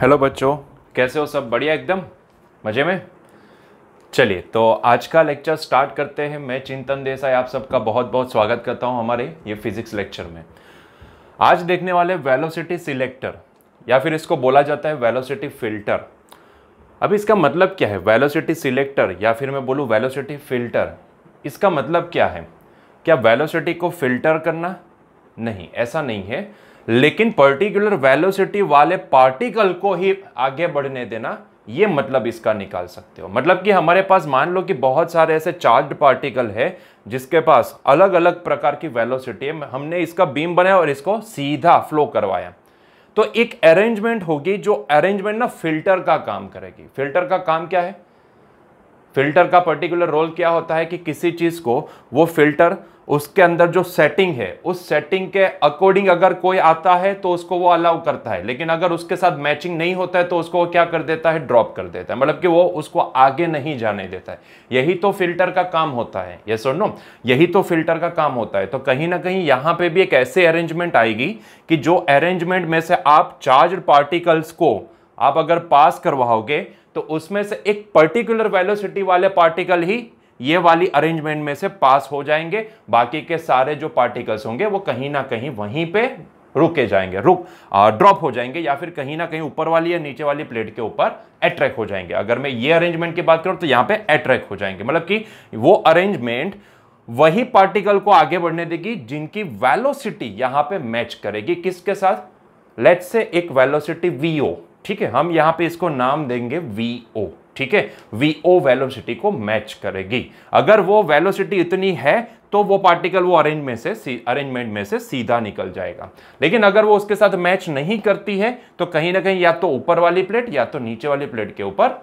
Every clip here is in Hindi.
हेलो बच्चों कैसे हो सब बढ़िया एकदम मज़े में चलिए तो आज का लेक्चर स्टार्ट करते हैं मैं चिंतन देसाई आप सबका बहुत बहुत स्वागत करता हूं हमारे ये फिजिक्स लेक्चर में आज देखने वाले वेलोसिटी सिलेक्टर या फिर इसको बोला जाता है वेलोसिटी फिल्टर अब इसका मतलब क्या है वेलोसिटी सिलेक्टर या फिर मैं बोलूँ वेलोसिटी फिल्टर इसका मतलब क्या है क्या वेलोसिटी को फिल्टर करना नहीं ऐसा नहीं है लेकिन पर्टिकुलर वेलोसिटी वाले पार्टिकल को ही आगे बढ़ने देना ये मतलब इसका निकाल सकते हो मतलब कि हमारे पास मान लो कि बहुत सारे ऐसे चार्ज पार्टिकल है जिसके पास अलग अलग प्रकार की वेलोसिटी है हमने इसका बीम बनाया और इसको सीधा फ्लो करवाया तो एक अरेंजमेंट होगी जो अरेंजमेंट ना फिल्टर का काम करेगी फिल्टर का काम क्या है फिल्टर का पर्टिकुलर रोल क्या होता है कि किसी चीज़ को वो फिल्टर उसके अंदर जो सेटिंग है उस सेटिंग के अकॉर्डिंग अगर कोई आता है तो उसको वो अलाउ करता है लेकिन अगर उसके साथ मैचिंग नहीं होता है तो उसको वो क्या कर देता है ड्रॉप कर देता है मतलब कि वो उसको आगे नहीं जाने देता है यही तो फिल्टर का काम होता है ये सुन लो यही तो फिल्टर का काम होता है तो कहीं ना कहीं यहाँ पर भी एक ऐसे अरेंजमेंट आएगी कि जो अरेंजमेंट में से आप चार्ज पार्टिकल्स को आप अगर पास करवाओगे तो उसमें से एक पर्टिकुलर वेलोसिटी वाले पार्टिकल ही ये वाली अरेंजमेंट में से पास हो जाएंगे बाकी के सारे जो पार्टिकल्स होंगे वो कहीं ना कहीं वहीं पे रुके जाएंगे रुक ड्रॉप हो जाएंगे या फिर कहीं ना कहीं ऊपर वाली या नीचे वाली प्लेट के ऊपर अट्रैक्ट हो जाएंगे अगर मैं ये अरेंजमेंट की बात करूँ तो यहाँ पे अट्रैक्ट हो जाएंगे मतलब कि वो अरेंजमेंट वही पार्टिकल को आगे बढ़ने देगी जिनकी वेलोसिटी यहाँ पे मैच करेगी किसके साथ लेट्स से एक वेलोसिटी ओ ठीक है हम यहाँ पे इसको नाम देंगे ओ ठीक है वी ओ वेलोसिटी को मैच करेगी अगर वो वेलोसिटी इतनी है तो वो पार्टिकल वो अरेंज में से अरेंजमेंट में से सीधा निकल जाएगा लेकिन अगर वो उसके साथ मैच नहीं करती है तो कहीं ना कहीं या तो ऊपर वाली प्लेट या तो नीचे वाली प्लेट के ऊपर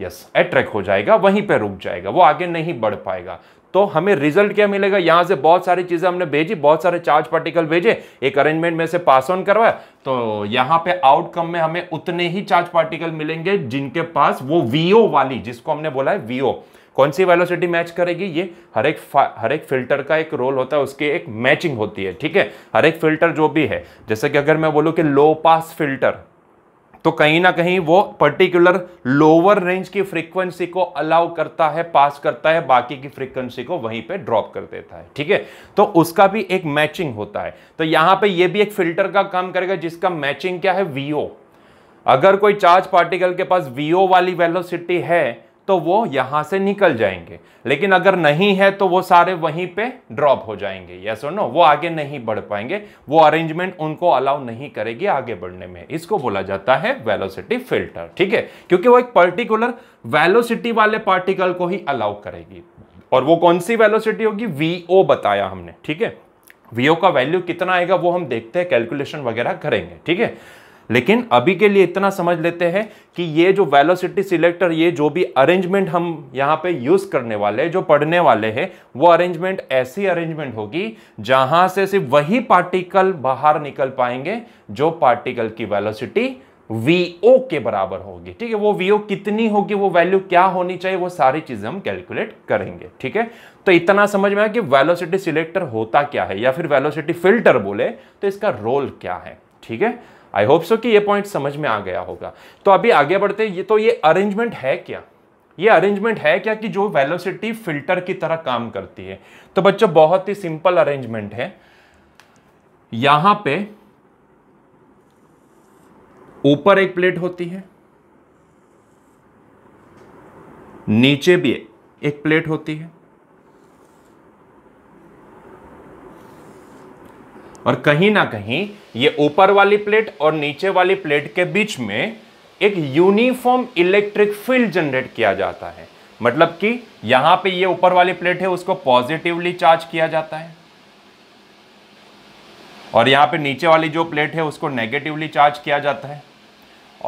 यस yes, अट्रैक्ट हो जाएगा वहीं पे रुक जाएगा वो आगे नहीं बढ़ पाएगा तो हमें रिजल्ट क्या मिलेगा यहां से बहुत सारी चीजें हमने भेजी बहुत सारे चार्ज पार्टिकल भेजे एक अरेंजमेंट में से पास ऑन करवाया तो यहां पे आउटकम में हमें उतने ही चार्ज पार्टिकल मिलेंगे जिनके पास वो वीओ वाली जिसको हमने बोला है वीओ कौन सी वेलोसिटी मैच करेगी ये हर एक हर एक फिल्टर का एक रोल होता है उसकी एक मैचिंग होती है ठीक है हर एक फिल्टर जो भी है जैसे कि अगर मैं बोलूँ कि लो पास फिल्टर तो कहीं ना कहीं वो पर्टिकुलर लोअर रेंज की फ्रीक्वेंसी को अलाउ करता है पास करता है बाकी की फ्रीक्वेंसी को वहीं पे ड्रॉप कर देता है ठीक है तो उसका भी एक मैचिंग होता है तो यहां पे ये भी एक फिल्टर का काम करेगा जिसका मैचिंग क्या है वीओ अगर कोई चार्ज पार्टिकल के पास वीओ वाली वेलोसिटी है तो वो यहां से निकल जाएंगे लेकिन अगर नहीं है तो वो सारे वहीं पे ड्रॉप हो जाएंगे यस और नो वो आगे नहीं बढ़ पाएंगे वो अरेंजमेंट उनको अलाउ नहीं करेगी आगे बढ़ने में इसको बोला जाता है वेलोसिटी फिल्टर ठीक है क्योंकि वो एक पर्टिकुलर वेलोसिटी वाले पार्टिकल को ही अलाउ करेगी और वो कौन सी वेलोसिटी होगी वी ओ बताया हमने ठीक है वीओ का वैल्यू कितना आएगा वो हम देखते हैं कैलकुलेशन वगैरह करेंगे ठीक है लेकिन अभी के लिए इतना समझ लेते हैं कि ये जो वेलोसिटी सिलेक्टर ये जो भी अरेंजमेंट हम यहाँ पे यूज़ करने वाले हैं जो पढ़ने वाले हैं वो अरेंजमेंट ऐसी अरेंजमेंट होगी जहाँ से सिर्फ वही पार्टिकल बाहर निकल पाएंगे जो पार्टिकल की वेलोसिटी ओ के बराबर होगी ठीक है वो ओ कितनी होगी वो वैल्यू क्या होनी चाहिए वो सारी चीज़ें हम कैलकुलेट करेंगे ठीक है तो इतना समझ में आया कि वेलोसिटी सिलेक्टर होता क्या है या फिर वेलोसिटी फिल्टर बोले तो इसका रोल क्या है ठीक है आई होप सो कि ये पॉइंट समझ में आ गया होगा तो अभी आगे बढ़ते ये तो ये अरेंजमेंट है क्या ये अरेंजमेंट है क्या कि जो वेलोसिटी फिल्टर की तरह काम करती है तो बच्चों बहुत ही सिंपल अरेंजमेंट है यहां पे ऊपर एक प्लेट होती है नीचे भी एक प्लेट होती है और कहीं ना कहीं ये ऊपर वाली प्लेट और नीचे वाली प्लेट के बीच में एक यूनिफॉर्म इलेक्ट्रिक फील्ड जनरेट किया जाता है मतलब कि यहां पे ये ऊपर वाली प्लेट है उसको पॉजिटिवली चार्ज किया जाता है और यहां पे नीचे वाली जो प्लेट है उसको नेगेटिवली चार्ज किया जाता है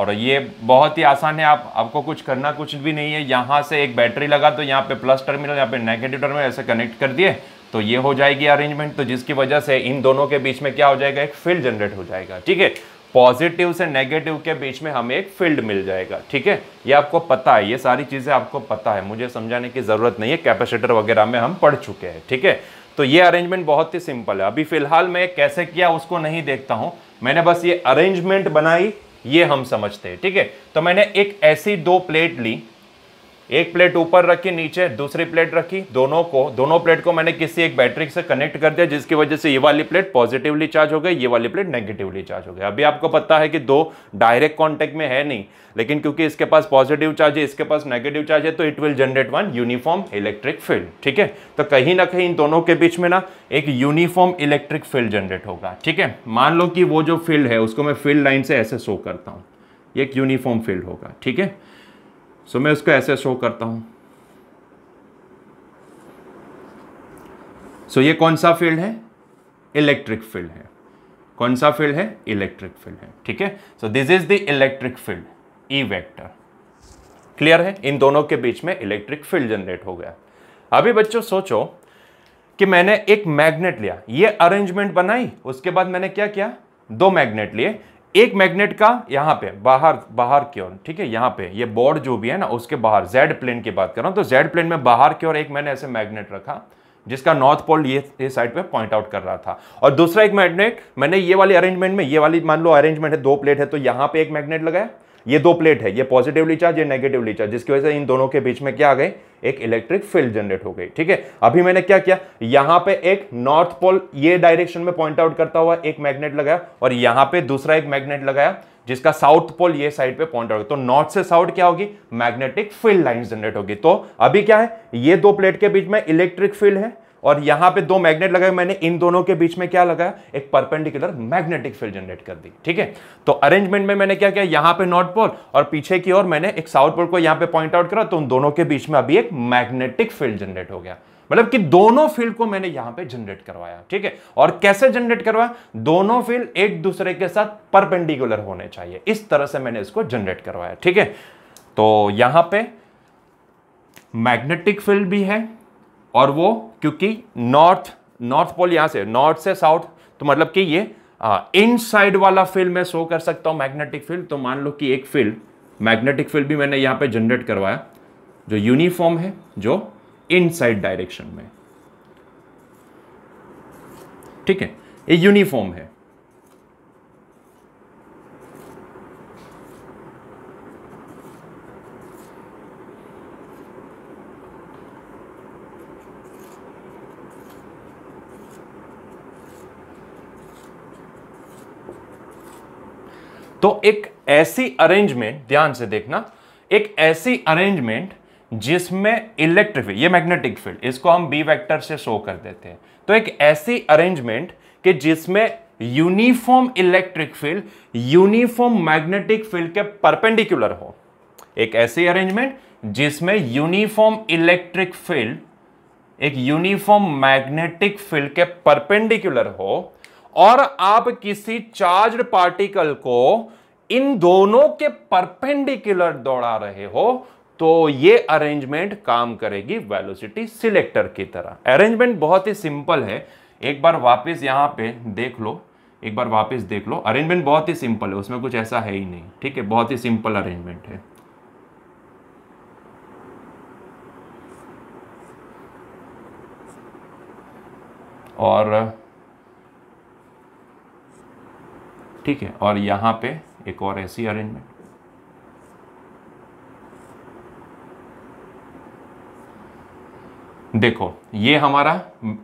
और ये बहुत ही आसान है आप आपको कुछ करना कुछ भी नहीं है यहां से एक बैटरी लगा तो यहां पे प्लस टर्मिनल यहाँ पे नेगेटिव टर्मिनल ऐसे कनेक्ट कर दिए तो ये हो जाएगी अरेंजमेंट तो जिसकी वजह से इन दोनों के बीच में क्या हो जाएगा एक फील्ड जनरेट हो जाएगा ठीक है पॉजिटिव से नेगेटिव के बीच में हमें एक फील्ड मिल जाएगा ठीक है ये आपको पता है ये सारी चीज़ें आपको पता है मुझे समझाने की ज़रूरत नहीं है कैपेसिटर वगैरह में हम पढ़ चुके हैं ठीक है थीके? तो ये अरेंजमेंट बहुत ही सिंपल है अभी फिलहाल मैं कैसे किया उसको नहीं देखता हूँ मैंने बस ये अरेंजमेंट बनाई ये हम समझते हैं ठीक है थीके? तो मैंने एक ऐसी दो प्लेट ली एक प्लेट ऊपर रखी नीचे दूसरी प्लेट रखी दोनों को दोनों प्लेट को मैंने किसी एक बैटरी से कनेक्ट कर दिया जिसकी वजह से ये वाली प्लेट पॉजिटिवली चार्ज हो गई ये वाली प्लेट नेगेटिवली चार्ज हो गई अभी आपको पता है कि दो डायरेक्ट कॉन्टेक्ट में है नहीं लेकिन क्योंकि इसके पास पॉजिटिव चार्ज है इसके पास नेगेटिव चार्ज है तो it will generate one uniform electric field ठीक है तो कहीं ना कहीं इन दोनों के बीच में ना एक यूनिफॉर्म इलेक्ट्रिक फील्ड जनरेट होगा ठीक है मान लो कि वो जो फील्ड है उसको मैं फील्ड लाइन से ऐसे शो करता हूँ एक यूनिफॉर्म फील्ड होगा ठीक है सो मैं उसको ऐसे शो करता हूँ सो so, ये कौन सा फील्ड है इलेक्ट्रिक फील्ड है कौन सा फील्ड है इलेक्ट्रिक फील्ड है ठीक है so this is the electric field E vector clear है इन दोनों के बीच में इलेक्ट्रिक फील्ड जनरेट हो गया अभी बच्चों सोचो कि मैंने एक मैग्नेट लिया ये अरेंजमेंट बनाई उसके बाद मैंने क्या किया दो मैग्नेट लिए एक मैग्नेट का यहां पे बाहर बाहर की ओर ठीक है यहां पे ये बोर्ड जो भी है ना उसके बाहर जेड प्लेन की बात कर रहा हूं तो जेड प्लेन में बाहर की ओर एक मैंने ऐसे मैग्नेट रखा जिसका नॉर्थ पोल ये ये साइड पे पॉइंट आउट कर रहा था और दूसरा एक मैग्नेट मैंने ये वाली अरेंजमेंट में ये वाली मान लो अरेंजमेंट है दो प्लेट है तो यहां पे एक मैग्नेट लगाया ये दो प्लेट है ये पॉजिटिवली चार्ज ये नेगेटिवली चार्ज जिसकी वजह से इन दोनों के बीच में क्या आ गई एक इलेक्ट्रिक फील्ड जनरेट हो गई ठीक है अभी मैंने क्या किया यहां पे एक नॉर्थ पोल ये डायरेक्शन में पॉइंट आउट करता हुआ एक मैग्नेट लगाया और यहां पे दूसरा एक मैग्नेट लगाया जिसका साउथ पोल ये साइड पे पॉइंट आउट तो नॉर्थ से साउथ क्या होगी मैग्नेटिक फील्ड लाइन जनरेट होगी तो अभी क्या है ये दो प्लेट के बीच में इलेक्ट्रिक फील्ड है और यहां पे दो मैग्नेट लगाए मैंने इन दोनों के बीच में क्या लगाया एक परपेंडिकुलर मैग्नेटिक फील्ड जनरेट कर दी ठीक है तो अरेंजमेंट में मैंने क्या किया यहां पे नॉर्थ पोल और पीछे की ओर मैंने एक साउथ पोल को यहां पे पॉइंट आउट करा तो उन दोनों के बीच में अभी एक मैग्नेटिक फील्ड जनरेट हो गया मतलब कि दोनों फील्ड को मैंने यहां पे जनरेट करवाया ठीक है और कैसे जनरेट करवाया दोनों फील्ड एक दूसरे के साथ परपेंडिकुलर होने चाहिए इस तरह से मैंने इसको जनरेट करवाया ठीक है तो यहां पे मैग्नेटिक फील्ड भी है और वो क्योंकि नॉर्थ नॉर्थ पोल यहां से नॉर्थ से साउथ तो मतलब कि ये इन साइड वाला फील्ड मैं शो कर सकता हूं मैग्नेटिक फील्ड तो मान लो कि एक फील्ड मैग्नेटिक फील्ड भी मैंने यहां पे जनरेट करवाया जो यूनिफॉर्म है जो इन साइड डायरेक्शन में ठीक है ये यूनिफॉर्म है तो एक ऐसी अरेंजमेंट ध्यान से देखना एक ऐसी अरेंजमेंट जिसमें इलेक्ट्रिक फील्ड ये मैग्नेटिक फील्ड इसको हम बी वेक्टर से शो कर देते हैं तो एक ऐसी अरेंजमेंट कि जिसमें uniform electric field uniform magnetic field के परपेंडिकुलर हो एक ऐसी अरेंजमेंट जिसमें यूनिफॉर्म इलेक्ट्रिक फील्ड एक यूनिफॉर्म मैग्नेटिक फील्ड के परपेंडिकुलर हो और आप किसी चार्ज पार्टिकल को इन दोनों के परपेंडिकुलर दौड़ा रहे हो तो ये अरेंजमेंट काम करेगी वेलोसिटी सिलेक्टर की तरह अरेंजमेंट बहुत ही सिंपल है एक बार वापस यहां पे देख लो एक बार वापस देख लो अरेंजमेंट बहुत ही सिंपल है उसमें कुछ ऐसा है ही नहीं ठीक है बहुत ही सिंपल अरेंजमेंट है और ठीक है और यहाँ पे एक और ऐसी अरेंजमेंट देखो ये हमारा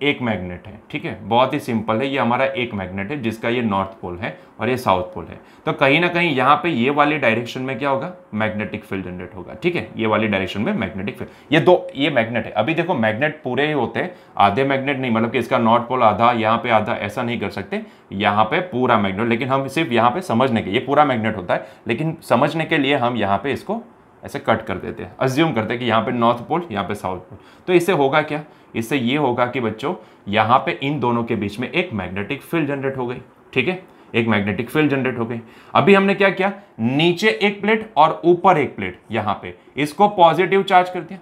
एक मैग्नेट है ठीक है बहुत ही सिंपल है ये हमारा एक मैग्नेट है जिसका ये नॉर्थ पोल है और ये साउथ पोल है तो कहीं ना कहीं यहाँ पे ये वाली डायरेक्शन में क्या होगा मैग्नेटिक फील्ड जनरेट होगा ठीक है ये वाली डायरेक्शन में मैग्नेटिक फील्ड ये दो ये मैग्नेट है अभी देखो मैग्नेट पूरे ही होते हैं आधे मैग्नेट नहीं मतलब कि इसका नॉर्थ पोल आधा यहाँ पे आधा ऐसा नहीं कर सकते यहाँ पे पूरा मैग्नेट लेकिन हम सिर्फ यहाँ पे समझने के ये पूरा मैग्नेट होता है लेकिन समझने के लिए हम यहाँ पे इसको ऐसे कट कर देते हैं अज्यूम करते हैं कि यहाँ पे नॉर्थ पोल यहाँ पे साउथ पोल तो इससे होगा क्या इससे ये होगा कि बच्चों यहाँ पे इन दोनों के बीच में एक मैग्नेटिक फील्ड जनरेट हो गई ठीक है एक मैग्नेटिक फील्ड जनरेट हो गई अभी हमने क्या किया नीचे एक प्लेट और ऊपर एक प्लेट यहाँ पे इसको पॉजिटिव चार्ज कर दिया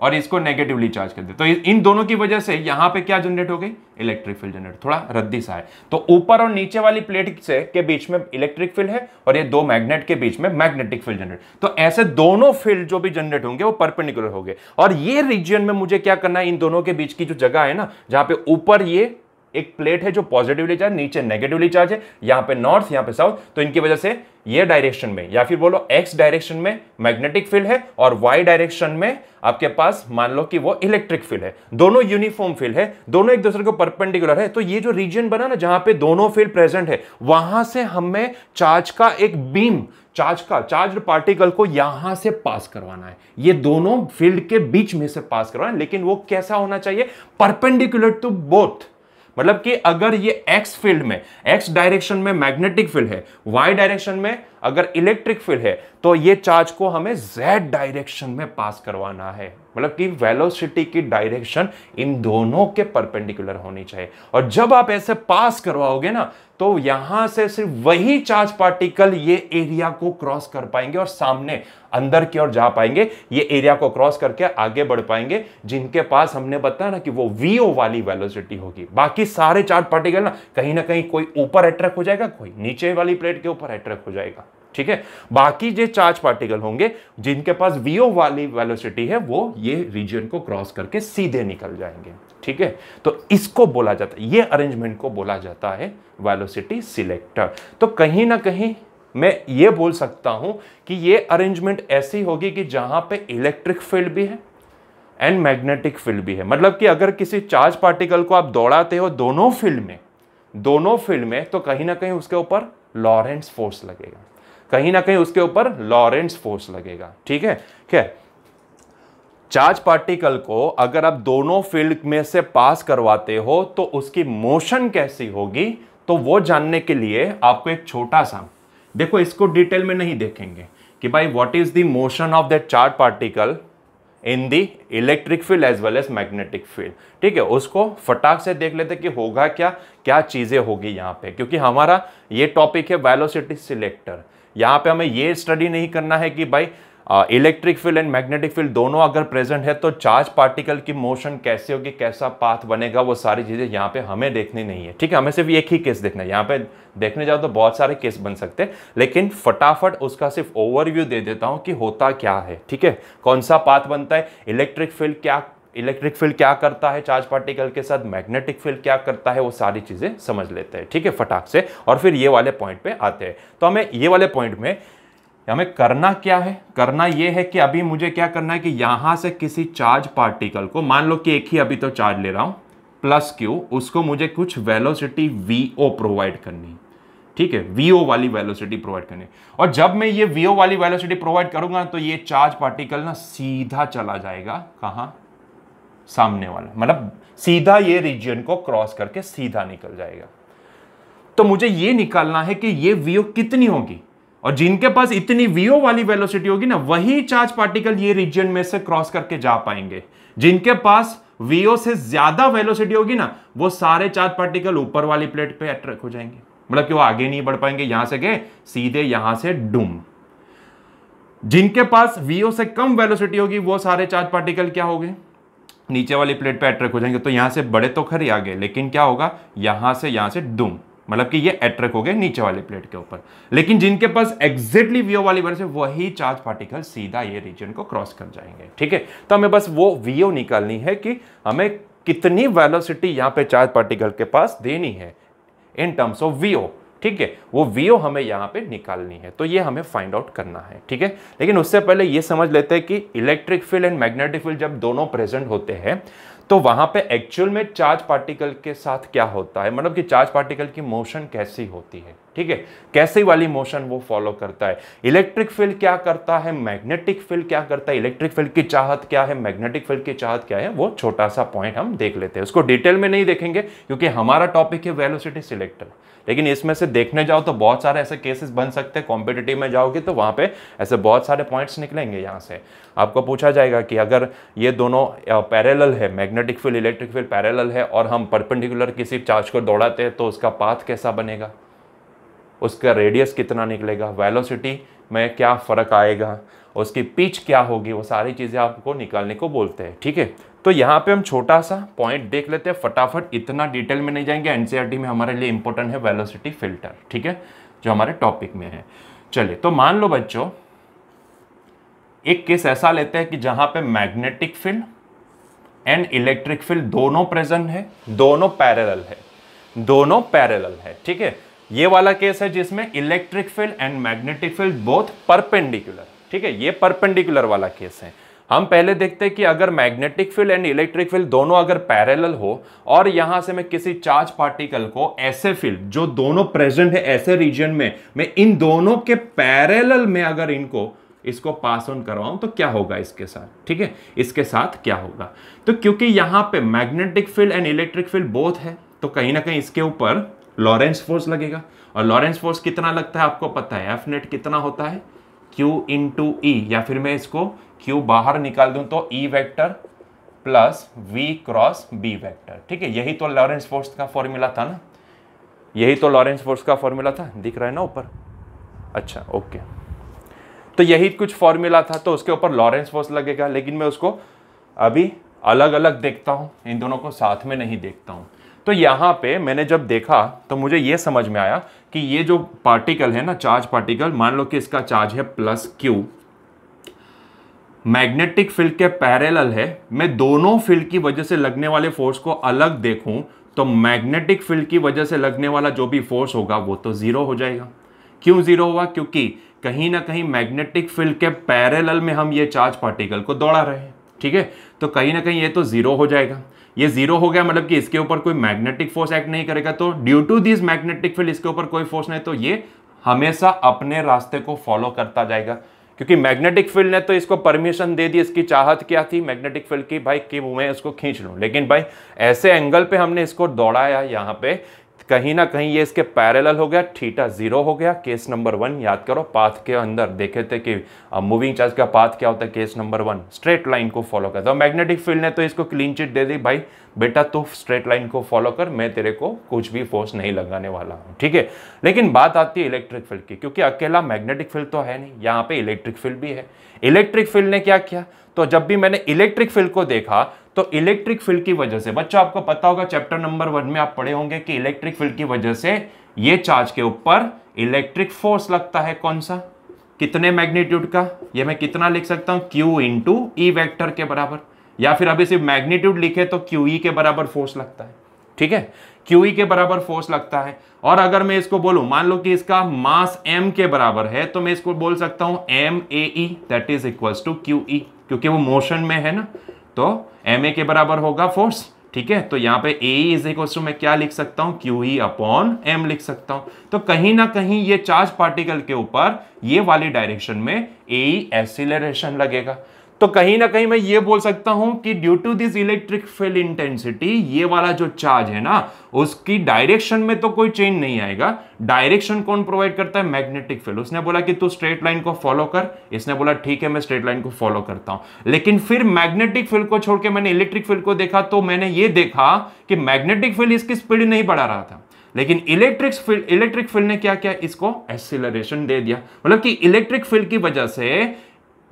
और इसको नेगेटिवली चार्ज कर दे तो इन दोनों की वजह से यहां पे क्या जनरेट हो गई इलेक्ट्रिक फील्ड जनरेट थोड़ा रद्दी सा है तो ऊपर और नीचे वाली प्लेट से के बीच में इलेक्ट्रिक फील्ड है और ये दो मैग्नेट के बीच में मैग्नेटिक फील्ड जनरेट तो ऐसे दोनों फील्ड जो भी जनरेट होंगे वो परपेंडिकुलर होंगे और ये रीजन में मुझे क्या करना है इन दोनों के बीच की जो जगह है ना जहां पे ऊपर ये एक प्लेट है जो पॉजिटिवली चार्ज नीचे नेगेटिवली चार्ज है यहां पे नॉर्थ यहां पे साउथ तो इनकी वजह से ये डायरेक्शन में या फिर बोलो एक्स डायरेक्शन में मैग्नेटिक फील्ड है और वाई डायरेक्शन में आपके पास मान लो कि वो इलेक्ट्रिक फील्ड है दोनों यूनिफॉर्म फील्ड है दोनों एक दूसरे को परपेंडिकुलर है तो ये जो रीजन बना ना जहां पे दोनों फील्ड प्रेजेंट है वहां से हमें चार्ज का एक बीम चार्ज का चार्ज पार्टिकल को यहां से पास करवाना है ये दोनों फील्ड के बीच में से पास करवाना है लेकिन वो कैसा होना चाहिए परपेंडिकुलर टू बोथ मतलब कि अगर ये एक्स फील्ड में एक्स डायरेक्शन में मैग्नेटिक फील्ड है वाई डायरेक्शन में अगर इलेक्ट्रिक फील्ड है तो ये चार्ज को हमें जेड डायरेक्शन में पास करवाना है मतलब कि वेलोसिटी की डायरेक्शन इन दोनों के परपेंडिकुलर होनी चाहिए और जब आप ऐसे पास करवाओगे ना तो यहां से सिर्फ वही चार्ज पार्टिकल ये एरिया को क्रॉस कर पाएंगे और सामने अंदर की ओर जा पाएंगे ये एरिया को क्रॉस करके आगे बढ़ पाएंगे जिनके पास हमने बताया ना कि वो वीओ वाली वेलोसिटी होगी बाकी सारे चार पार्टिकल ना कहीं ना कहीं कोई ऊपर अट्रैक्ट हो जाएगा कोई नीचे वाली प्लेट के ऊपर अट्रैक्ट हो जाएगा ठीक है बाकी जो चार्ज पार्टिकल होंगे जिनके पास वीओ वाली वेलोसिटी है वो ये रीजन को क्रॉस करके सीधे निकल जाएंगे ठीक है तो इसको बोला जाता है ये अरेंजमेंट को बोला जाता है वेलोसिटी सिलेक्टर तो कहीं ना कहीं मैं ये बोल सकता हूं कि ये अरेंजमेंट ऐसी होगी कि जहां पे इलेक्ट्रिक फील्ड भी है एंड मैग्नेटिक फील्ड भी है मतलब कि अगर किसी चार्ज पार्टिकल को आप दौड़ाते हो दोनों फील्ड में दोनों फील्ड में तो कहीं ना कहीं उसके ऊपर लॉरेंस फोर्स लगेगा कहीं ना कहीं उसके ऊपर लॉरेंस फोर्स लगेगा ठीक है खैर चार्ज पार्टिकल को अगर आप दोनों फील्ड में से पास करवाते हो तो उसकी मोशन कैसी होगी तो वो जानने के लिए आपको एक छोटा सा देखो इसको डिटेल में नहीं देखेंगे कि भाई what is the motion of that charge particle in the electric field as well as magnetic field ठीक है उसको फटाक से देख लेते कि होगा क्या क्या चीज़ें होगी यहाँ पे क्योंकि हमारा ये टॉपिक है वेलोसिटी सिलेक्टर यहाँ पे हमें ये स्टडी नहीं करना है कि भाई electric field and magnetic field दोनों अगर प्रेजेंट है तो चार्ज पार्टिकल की मोशन कैसे होगी कैसा पाथ बनेगा वो सारी चीज़ें यहाँ पे हमें देखनी नहीं है ठीक है हमें सिर्फ एक ही केस देखना है यहाँ पे देखने जाओ तो बहुत सारे केस बन सकते हैं लेकिन फटाफट उसका सिर्फ ओवरव्यू दे देता हूँ कि होता क्या है ठीक है कौन सा पाथ बनता है इलेक्ट्रिक फील्ड क्या इलेक्ट्रिक फील्ड क्या करता है चार्ज पार्टिकल के साथ मैग्नेटिक फील्ड क्या करता है वो सारी चीज़ें समझ लेते हैं ठीक है फटाक से और फिर ये वाले पॉइंट पे आते हैं तो हमें ये वाले पॉइंट में हमें करना क्या है करना यह है कि अभी मुझे क्या करना है कि यहां से किसी चार्ज पार्टिकल को मान लो कि एक ही अभी तो चार्ज ले रहा हूं प्लस क्यू उसको मुझे कुछ वेलोसिटी वी ओ प्रोवाइड करनी ठीक है ओ वाली वेलोसिटी प्रोवाइड करनी और जब मैं ये वीओ वाली वेलोसिटी प्रोवाइड करूंगा तो ये चार्ज पार्टिकल ना सीधा चला जाएगा कहां सामने वाला मतलब सीधा ये रीजन को क्रॉस करके सीधा निकल जाएगा तो मुझे ये निकालना है कि ये वीओ कितनी होगी और जिनके पास इतनी वीओ वाली वेलोसिटी होगी ना वही चार्ज पार्टिकल ये रीजन में से क्रॉस करके जा पाएंगे जिनके पास वीओ से ज्यादा वेलोसिटी होगी ना वो सारे चार्ज पार्टिकल ऊपर वाली प्लेट पे अट्रैक्ट हो जाएंगे मतलब कि वो आगे नहीं बढ़ पाएंगे यहां से गए सीधे यहां से डूम जिनके पास वीओ से कम वेलोसिटी होगी वो सारे चार्ज पार्टिकल क्या हो गए नीचे वाली प्लेट पे अट्रैक्ट हो जाएंगे तो यहां से बड़े तो खरी आगे लेकिन क्या होगा यहां से यहां से डूम मतलब कि ये एट्रैक्ट हो गए नीचे वाली प्लेट के ऊपर लेकिन जिनके पास एग्जैक्टली वीओ वाली वर्ष है वही चार्ज पार्टिकल सीधा ये रीजन को क्रॉस कर जाएंगे ठीक है तो हमें बस वो वीओ निकालनी है कि हमें कितनी वेलोसिटी यहाँ पे चार्ज पार्टिकल के पास देनी है इन टर्म्स ऑफ वीओ ठीक है वो वीओ हमें यहाँ पे निकालनी है तो ये हमें फाइंड आउट करना है ठीक है लेकिन उससे पहले ये समझ लेते हैं कि electric field and magnetic field जब दोनों प्रेजेंट होते हैं तो वहां पे एक्चुअल में चार्ज पार्टिकल के साथ क्या होता है मतलब कि चार्ज पार्टिकल की मोशन कैसी होती है ठीक है कैसे वाली मोशन वो फॉलो करता है इलेक्ट्रिक फील्ड क्या करता है मैग्नेटिक फील्ड क्या करता है इलेक्ट्रिक फील्ड की चाहत क्या है मैग्नेटिक फील्ड की चाहत क्या है वो छोटा सा पॉइंट हम देख लेते हैं उसको डिटेल में नहीं देखेंगे क्योंकि हमारा टॉपिक है वेलोसिटी सिलेक्टर लेकिन इसमें से देखने जाओ तो बहुत सारे ऐसे केसेस बन सकते हैं कॉम्पिटेटिव में जाओगे तो वहाँ पे ऐसे बहुत सारे पॉइंट्स निकलेंगे यहाँ से आपको पूछा जाएगा कि अगर ये दोनों पैरेलल है magnetic field electric field parallel है और हम परपेंडिकुलर किसी चार्ज को दौड़ाते हैं तो उसका पाथ कैसा बनेगा उसका रेडियस कितना निकलेगा वेलोसिटी में क्या फ़र्क आएगा उसकी पिच क्या होगी वो सारी चीज़ें आपको निकालने को बोलते हैं ठीक है तो यहाँ पे हम छोटा सा पॉइंट देख लेते हैं फटाफट इतना डिटेल में नहीं जाएंगे एनसीईआरटी e में हमारे लिए इंपॉर्टेंट है वेलोसिटी फिल्टर ठीक है जो हमारे टॉपिक में है चलिए तो मान लो बच्चों एक केस ऐसा लेते हैं कि जहां पे magnetic field and electric field दोनों प्रेजेंट है दोनों पैरेलल है दोनों पैरेलल है ठीक है ये वाला केस है जिसमें electric field and magnetic field both perpendicular ठीक है ये परपेंडिकुलर वाला केस है हम पहले देखते हैं कि अगर magnetic field and electric field दोनों अगर पैरेलल हो और यहां से मैं किसी चार्ज पार्टिकल को ऐसे फील्ड जो दोनों प्रेजेंट है ऐसे रीजन में मैं इन दोनों के पैरेलल में अगर इनको इसको पास ऑन करवाऊं तो क्या होगा इसके साथ ठीक है इसके साथ क्या होगा तो क्योंकि यहाँ पे magnetic field and electric field both है तो कहीं ना कहीं इसके ऊपर लॉरेंस फोर्स लगेगा और लॉरेंस फोर्स कितना लगता है आपको पता है एफ नेट कितना होता है क्यू इन टू ई या फिर मैं इसको क्यू बाहर निकाल दूं तो E vector plus V cross B vector ठीक है यही तो लॉरेंस फोर्स का फॉर्मूला था ना यही तो लॉरेंस फोर्स का फॉर्मूला था दिख रहा है ना ऊपर अच्छा ओके तो यही कुछ फॉर्मूला था तो उसके ऊपर लॉरेंस फोर्स लगेगा लेकिन मैं उसको अभी अलग अलग देखता हूँ इन दोनों को साथ में नहीं देखता हूँ तो यहाँ पे मैंने जब देखा तो मुझे ये समझ में आया कि ये जो पार्टिकल है ना चार्ज पार्टिकल मान लो कि इसका चार्ज है प्लस क्यू मैग्नेटिक फील्ड के पैरेलल है मैं दोनों फील्ड की वजह से लगने वाले फोर्स को अलग देखूं तो मैग्नेटिक फील्ड की वजह से लगने वाला जो भी फोर्स होगा वो तो ज़ीरो हो जाएगा क्यों ज़ीरो हुआ क्योंकि कहीं ना कहीं मैग्नेटिक फील्ड के पैरेलल में हम ये चार्ज पार्टिकल को दौड़ा रहे हैं ठीक है तो कहीं ना कहीं ये तो ज़ीरो हो जाएगा ये ज़ीरो हो गया मतलब कि इसके ऊपर कोई मैग्नेटिक फोर्स एक्ट नहीं करेगा तो due to this magnetic field इसके ऊपर कोई फोर्स नहीं तो ये हमेशा अपने रास्ते को फॉलो करता जाएगा क्योंकि मैग्नेटिक फील्ड ने तो इसको परमिशन दे दी इसकी चाहत क्या थी मैग्नेटिक फील्ड की भाई कि मैं इसको खींच लूँ लेकिन भाई ऐसे एंगल पे हमने इसको दौड़ाया यहाँ पे कहीं ना कहीं ये इसके पैरेलल हो गया थीटा जीरो हो गया केस नंबर वन याद करो पाथ के अंदर देखे थे कि मूविंग चार्ज का पाथ क्या होता है case number one straight line को फॉलो कर तो मैग्नेटिक फील्ड ने तो इसको क्लीन चिट दे दी भाई बेटा तू स्ट्रेट लाइन को फॉलो कर मैं तेरे को कुछ भी फोर्स नहीं लगाने वाला हूँ ठीक है लेकिन बात आती है इलेक्ट्रिक फील्ड की क्योंकि अकेला मैग्नेटिक फील्ड तो है नहीं यहाँ पे इलेक्ट्रिक फील्ड भी है इलेक्ट्रिक फील्ड ने क्या किया तो जब भी मैंने इलेक्ट्रिक फील्ड को देखा तो इलेक्ट्रिक फील्ड की वजह से बच्चों आपको पता होगा चैप्टर नंबर वन में आप पढ़े होंगे कि इलेक्ट्रिक फील्ड की वजह से ये चार्ज के ऊपर इलेक्ट्रिक फोर्स लगता है कौन सा कितने मैग्नीट्यूड का ये मैं कितना लिख सकता हूँ क्यू इंटू ई वैक्टर के बराबर या फिर अभी सिर्फ मैग्नीट्यूड लिखे तो क्यू ई e के बराबर फोर्स लगता है ठीक है क्यू ई e के बराबर फोर्स लगता है और अगर मैं इसको बोलूँ मान लो कि इसका मास एम के बराबर है तो मैं इसको बोल सकता हूँ M A E that is equals to Q E क्योंकि वो मोशन में है ना तो एम ए के बराबर होगा फोर्स ठीक है तो यहाँ पे ए इज इक्वल टू मैं क्या लिख सकता हूँ क्यू ई अपॉन एम लिख सकता हूँ तो कहीं ना कहीं ये चार्ज पार्टिकल के ऊपर ये वाली डायरेक्शन में ए एसिलेशन e लगेगा तो कहीं ना कहीं मैं ये बोल सकता हूं कि due to this electric field intensity ये वाला जो चार्ज है ना उसकी डायरेक्शन में तो कोई चेंज नहीं आएगा डायरेक्शन कौन प्रोवाइड करता है मैग्नेटिक फील्ड उसने बोला कि तू स्ट्रेट लाइन को फॉलो कर इसने बोला ठीक है मैं स्ट्रेट लाइन को फॉलो करता हूं लेकिन फिर मैग्नेटिक फील्ड को छोड़ के मैंने इलेक्ट्रिक फील्ड को देखा तो मैंने ये देखा कि मैग्नेटिक फील्ड इसकी स्पीड नहीं बढ़ा रहा था लेकिन इलेक्ट्रिक फील्ड इलेक्ट्रिक फील्ड ने क्या किया इसको एक्सिलरेशन दे दिया मतलब कि इलेक्ट्रिक फील्ड की वजह से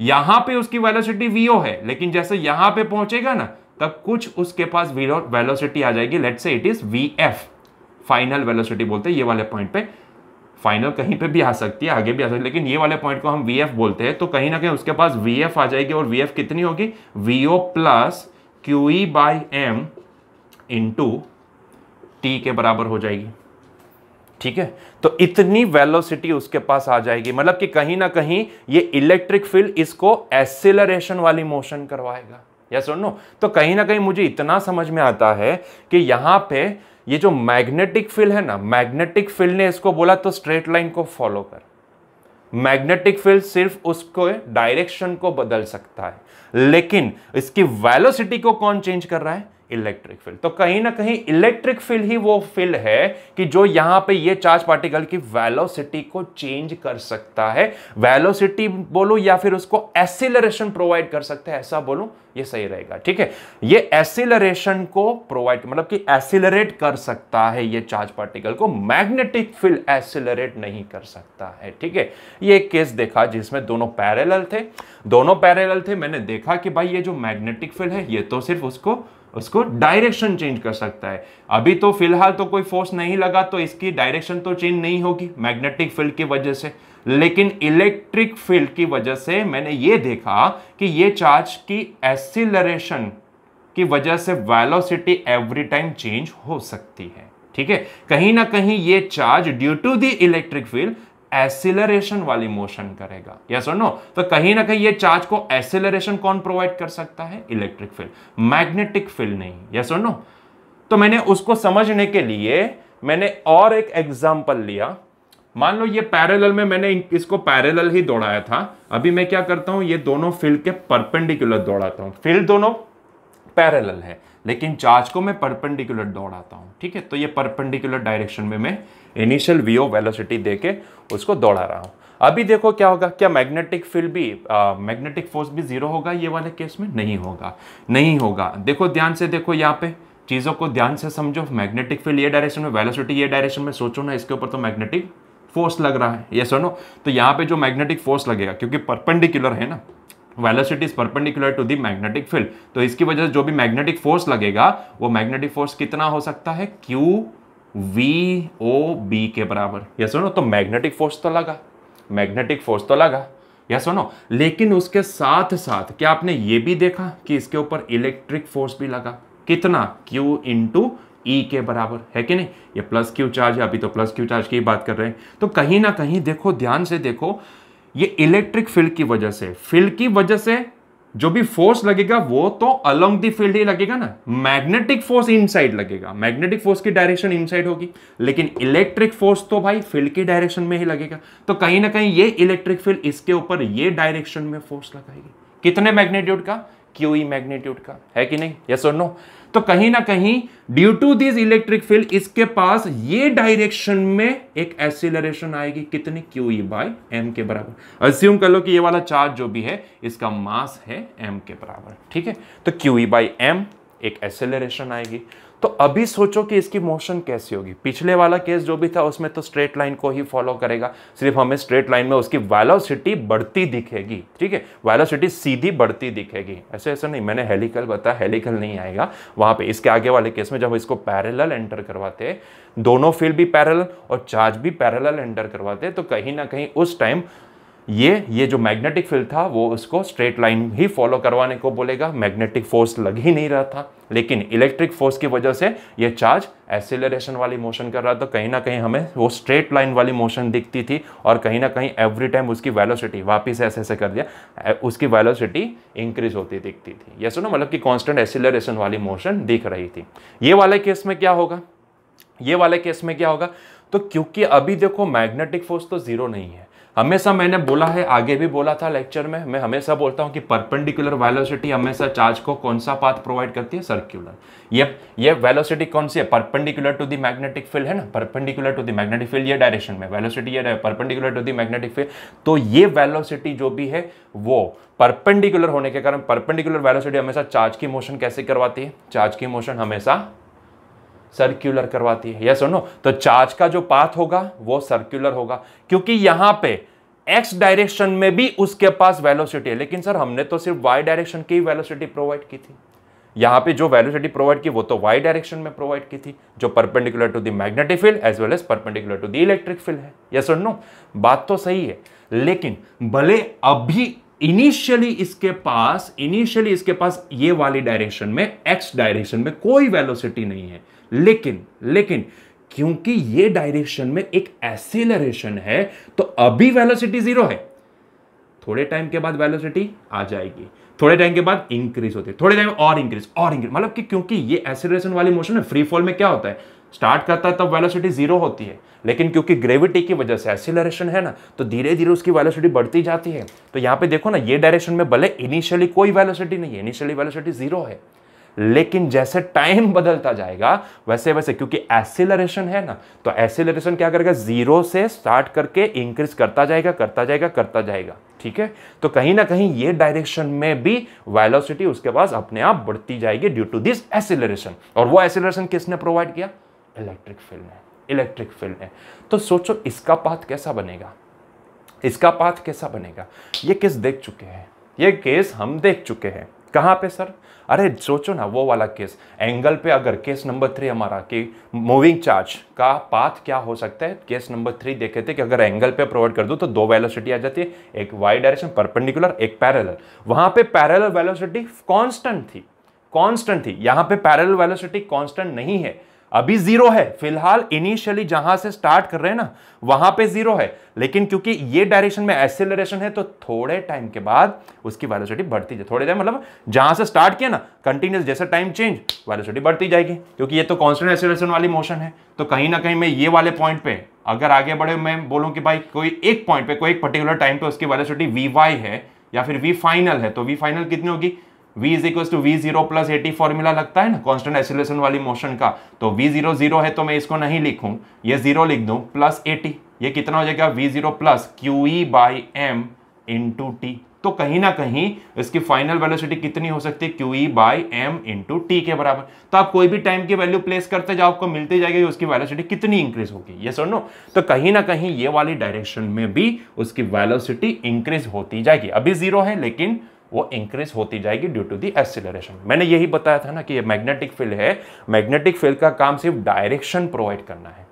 यहां पे उसकी वेलोसिटी वीओ है लेकिन जैसे यहां पे पहुंचेगा ना तब कुछ उसके पास वेलोसिटी आ जाएगी let say it is V F final velocity बोलते हैं ये वाले पॉइंट पे फाइनल कहीं पे भी आ सकती है आगे भी आ सकती है लेकिन ये वाले पॉइंट को हम वी बोलते हैं तो कहीं ना कहीं उसके पास वी आ जाएगी और वी कितनी होगी V O plus Q E by M into T के बराबर हो जाएगी ठीक है तो इतनी वेलोसिटी उसके पास आ जाएगी मतलब कि कहीं ना कहीं ये इलेक्ट्रिक फील्ड इसको एक्सिलरेशन वाली मोशन करवाएगा या सुन लो तो कहीं ना कहीं मुझे इतना समझ में आता है कि यहां पे ये जो मैग्नेटिक फील्ड है ना मैग्नेटिक फील्ड ने इसको बोला तो स्ट्रेट लाइन को फॉलो कर मैग्नेटिक फील्ड सिर्फ उसको डायरेक्शन को बदल सकता है लेकिन इसकी वेलोसिटी को कौन चेंज कर रहा है इलेक्ट्रिक फील्ड तो कहीं ना कहीं इलेक्ट्रिक फील्ड ही वो फील्ड है कि जो यहां पे ये चार्ज पार्टिकल की वेलोसिटी को चेंज कर सकता है वेलोसिटी बोलो या फिर उसको एसिलरेशन प्रोवाइड कर सकते हैं ऐसा बोलो ये सही रहेगा ठीक है ये एसिलरेशन को प्रोवाइड मतलब कि एसिलरेट कर सकता है ये चार्ज पार्टिकल को मैग्नेटिक फील्ड एसिलरेट नहीं कर सकता है ठीक है ये एक केस देखा जिसमें दोनों पैरेलल थे दोनों पैरेलल थे मैंने देखा कि भाई ये जो मैग्नेटिक फील्ड है ये तो सिर्फ उसको उसको डायरेक्शन चेंज कर सकता है अभी तो फिलहाल तो कोई फोर्स नहीं लगा तो इसकी डायरेक्शन तो चेंज नहीं होगी मैग्नेटिक फील्ड की वजह से लेकिन इलेक्ट्रिक फील्ड की वजह से मैंने ये देखा कि ये चार्ज की एसिलरेशन की वजह से वेलोसिटी एवरी टाइम चेंज हो सकती है ठीक है कहीं ना कहीं ये charge due to the electric field acceleration वाली मोशन करेगा यस और नो तो कहीं ना कहीं ये चार्ज को एसिलरेशन कौन प्रोवाइड कर सकता है इलेक्ट्रिक फील्ड मैग्नेटिक फील्ड नहीं यस और नो तो मैंने उसको समझने के लिए मैंने और एक एग्जाम्पल लिया मान लो ये पैरेलल में मैंने इसको पैरेलल ही दौड़ाया था अभी मैं क्या करता हूं ये दोनों फील्ड के परपेंडिकुलर दौड़ाता हूं फील्ड दोनों पैरेलल है लेकिन चार्ज को मैं परपेंडिकुलर दौड़ाता हूँ ठीक है तो ये परपेंडिकुलर डायरेक्शन में मैं इनिशियल वी ओ वेलोसिटी दे के उसको दौड़ा रहा हूँ अभी देखो क्या होगा क्या मैग्नेटिक फील्ड भी मैग्नेटिक फोर्स भी जीरो होगा ये वाले केस में नहीं होगा नहीं होगा देखो ध्यान से देखो यहाँ पे चीज़ों को ध्यान से समझो मैग्नेटिक फील्ड ये डायरेक्शन में वेलोसिटी ये डायरेक्शन में सोचो ना इसके ऊपर तो मैग्नेटिक फोर्स लग रहा है ये सुनो तो यहाँ पे जो मैग्नेटिक फोर्स लगेगा क्योंकि परपेंडिकुलर है ना velocity is perpendicular to the magnetic field तो इसकी वजह से जो भी मैग्नेटिक फोर्स लगेगा वो मैग्नेटिक फोर्स कितना हो सकता है क्यू वी ओ बी के बराबर यह सुनो तो मैग्नेटिक फोर्स तो लगा मैग्नेटिक फोर्स तो लगा यह सुनो लेकिन उसके साथ साथ क्या आपने ये भी देखा कि इसके ऊपर इलेक्ट्रिक फोर्स भी लगा कितना क्यू इंटू ई के बराबर है कि नहीं ये प्लस क्यू चार्ज है अभी तो प्लस क्यू चार्ज की बात कर रहे हैं तो कहीं ना कहीं देखो ध्यान से देखो ये इलेक्ट्रिक फील्ड की वजह से फील्ड की वजह से जो भी फोर्स लगेगा वो तो अलोंग दी फील्ड ही लगेगा ना मैग्नेटिक फोर्स इनसाइड लगेगा मैग्नेटिक फोर्स की डायरेक्शन इनसाइड होगी लेकिन इलेक्ट्रिक फोर्स तो भाई फील्ड की डायरेक्शन में ही लगेगा तो कहीं ना कहीं ये इलेक्ट्रिक फील्ड इसके ऊपर ये डायरेक्शन में फोर्स लगाएगी कितने मैग्नेट्यूड का क्यू मैग्नेट्यूड का है कि नहीं यस और नो तो कहीं ना कहीं due to this electric field इसके पास ये डायरेक्शन में एक एसिलरेशन आएगी कितनी क्यू ई बाई एम के बराबर अज्यूम कर लो कि ये वाला चार्ज जो भी है इसका मास है एम के बराबर ठीक है तो क्यू ई बाई एम एक एसेलरेशन आएगी तो अभी सोचो कि इसकी मोशन कैसी होगी पिछले वाला केस जो भी था उसमें तो स्ट्रेट लाइन को ही फॉलो करेगा सिर्फ हमें स्ट्रेट लाइन में उसकी वेलोसिटी बढ़ती दिखेगी ठीक है वेलोसिटी सीधी बढ़ती दिखेगी ऐसे ऐसा नहीं मैंने हेलिकल बताया हेलिकल नहीं आएगा वहां पे इसके आगे वाले केस में जब इसको पैरेलल एंटर करवाते दोनों फील्ड भी पैरल और चार्ज भी पैरेलल एंटर करवाते तो कहीं ना कहीं उस टाइम ये ये जो मैग्नेटिक फील्ड था वो उसको स्ट्रेट लाइन ही फॉलो करवाने को बोलेगा मैग्नेटिक फोर्स लग ही नहीं रहा था लेकिन इलेक्ट्रिक फोर्स की वजह से ये चार्ज एसिलरेशन वाली मोशन कर रहा था कहीं ना कहीं हमें वो स्ट्रेट लाइन वाली मोशन दिखती थी और कहीं ना कहीं एवरी टाइम उसकी वैलोसिटी वापिस ऐसे ऐसे कर दिया उसकी वैलोसिटी इंक्रीज होती दिखती थी ये सुनो मतलब कि कॉन्स्टेंट एसिलरेशन वाली मोशन दिख रही थी ये वाले केस में क्या होगा ये वाले केस में क्या होगा तो क्योंकि अभी देखो मैग्नेटिक फोर्स तो ज़ीरो नहीं है हमेशा मैंने बोला है आगे भी बोला था लेक्चर में मैं हमेशा बोलता हूँ कि परपेंडिकुलर वेलोसिटी हमेशा चार्ज को कौन सा पाथ प्रोवाइड करती है सर्कुलर ये ये वेलोसिटी कौन सी है perpendicular to the magnetic field है ना perpendicular to the magnetic field ये डायरेक्शन में वेलोसिटी ये perpendicular to the magnetic field तो ये वेलोसिटी जो भी है वो परपेंडिकुलर होने के कारण परपेंडिकुलर वेलोसिटी हमेशा चार्ज की मोशन कैसे करवाती है चार्ज की मोशन हमेशा सर्क्यूलर करवाती है यस और नो तो चार्ज का जो पाथ होगा वो सर्क्यूलर होगा क्योंकि यहां पे एक्स डायरेक्शन में भी उसके पास वेलोसिटी है लेकिन सर हमने तो सिर्फ वाई डायरेक्शन की वेलोसिटी प्रोवाइड की थी यहाँ पे जो वेलोसिटी प्रोवाइड की वो तो वाई डायरेक्शन में प्रोवाइड की थी जो perpendicular to the magnetic field as well as perpendicular to the electric field है यस और नो बात तो सही है लेकिन भले अभी इनिशियली इसके पास इनिशियली इसके पास ये वाली डायरेक्शन में एक्स डायरेक्शन में कोई वेलोसिटी नहीं है लेकिन लेकिन क्योंकि ये डायरेक्शन में एक एसिलरेशन है तो अभी वेलोसिटी जीरो है थोड़े टाइम के बाद वेलोसिटी आ जाएगी थोड़े टाइम के बाद इंक्रीज होती है थोड़े टाइम और इंक्रीज और इंक्रीज मतलब कि क्योंकि ये एसिलेशन वाली मोशन है फ्री फॉल में क्या होता है स्टार्ट करता है तब वेलोसिटी जीरो होती है लेकिन क्योंकि ग्रेविटी की वजह से एसिलरेशन है ना तो धीरे धीरे उसकी वेलोसिटी बढ़ती जाती है तो यहाँ पे देखो ना ये डायरेक्शन में भले इनिशियली कोई वेलोसिटी नहीं है इनिशियली वेलोसिटी जीरो है लेकिन जैसे टाइम बदलता जाएगा वैसे वैसे क्योंकि एसिलरेशन है ना तो एसिलरेशन क्या करेगा जीरो से स्टार्ट करके इंक्रीज करता जाएगा करता जाएगा करता जाएगा ठीक है तो कहीं ना कहीं ये डायरेक्शन में भी वेलोसिटी उसके पास अपने आप बढ़ती जाएगी ड्यू टू दिस एसिलरेशन और वो एसिलरेशन किसने प्रोवाइड किया इलेक्ट्रिक फील्ड ने इलेक्ट्रिक फील्ड ने तो सोचो इसका पाथ कैसा बनेगा इसका पाथ कैसा बनेगा ये केस देख चुके हैं ये केस हम देख चुके हैं कहाँ पे सर अरे सोचो ना वो वाला केस एंगल पे अगर केस नंबर थ्री हमारा कि मूविंग चार्ज का पाथ क्या हो सकता है केस नंबर थ्री देखे थे कि अगर एंगल पे प्रोवाइड कर दूँ तो दो वेलोसिटी आ जाती है एक वाई डायरेक्शन परपेंडिकुलर एक पैरल वहाँ पे पैरेलल वेलोसिटी कांस्टेंट थी कांस्टेंट थी यहाँ पे पैरल वेलोसिटी कांस्टेंट नहीं है अभी जीरो है फिलहाल इनिशियली जहां से स्टार्ट कर रहे हैं ना वहां पे जीरो है लेकिन क्योंकि ये डायरेक्शन में एक्सेलरेशन है तो थोड़े टाइम के बाद उसकी वेलोसिटी बढ़ती जाए थोड़े टाइम मतलब जहां से स्टार्ट किया ना कंटिन्यूस जैसे टाइम चेंज वेलोसिटी बढ़ती जाएगी क्योंकि ये तो कॉन्स्टेंट एक्सेलरेशन वाली मोशन है तो कहीं ना कहीं मैं ये वाले पॉइंट पे अगर आगे बढ़े मैं बोलूँ कि भाई कोई एक पॉइंट पे कोई एक पर्टिकुलर टाइम पे उसकी वेलोसिटी वी है या फिर वी फाइनल है तो वी फाइनल कितनी होगी v is equal to V zero plus A T formula लगता है ना कॉन्स्टेंट एसिलेशन वाली मोशन का तो v जीरो जीरो है तो मैं इसको नहीं लिखूं ये जीरो लिख दूं प्लस एटी ये कितना हो जाएगा v zero plus Q E by M into T तो कहीं ना कहीं इसकी फाइनल वेलोसिटी कितनी हो सकती है Q E by M into T के बराबर तो आप कोई भी टाइम की वैल्यू प्लेस करते जाओ आपको मिलती जाएगी उसकी वेलोसिटी कितनी इंक्रीज होगी ये सुनो तो कहीं ना कहीं ये वाली डायरेक्शन में भी उसकी वेलोसिटी इंक्रीज होती जाएगी अभी जीरो है लेकिन वो इंक्रीज होती जाएगी ड्यू टू दी एसिलरेशन मैंने यही बताया था ना कि ये मैग्नेटिक फील्ड है मैग्नेटिक फील्ड का काम सिर्फ डायरेक्शन प्रोवाइड करना है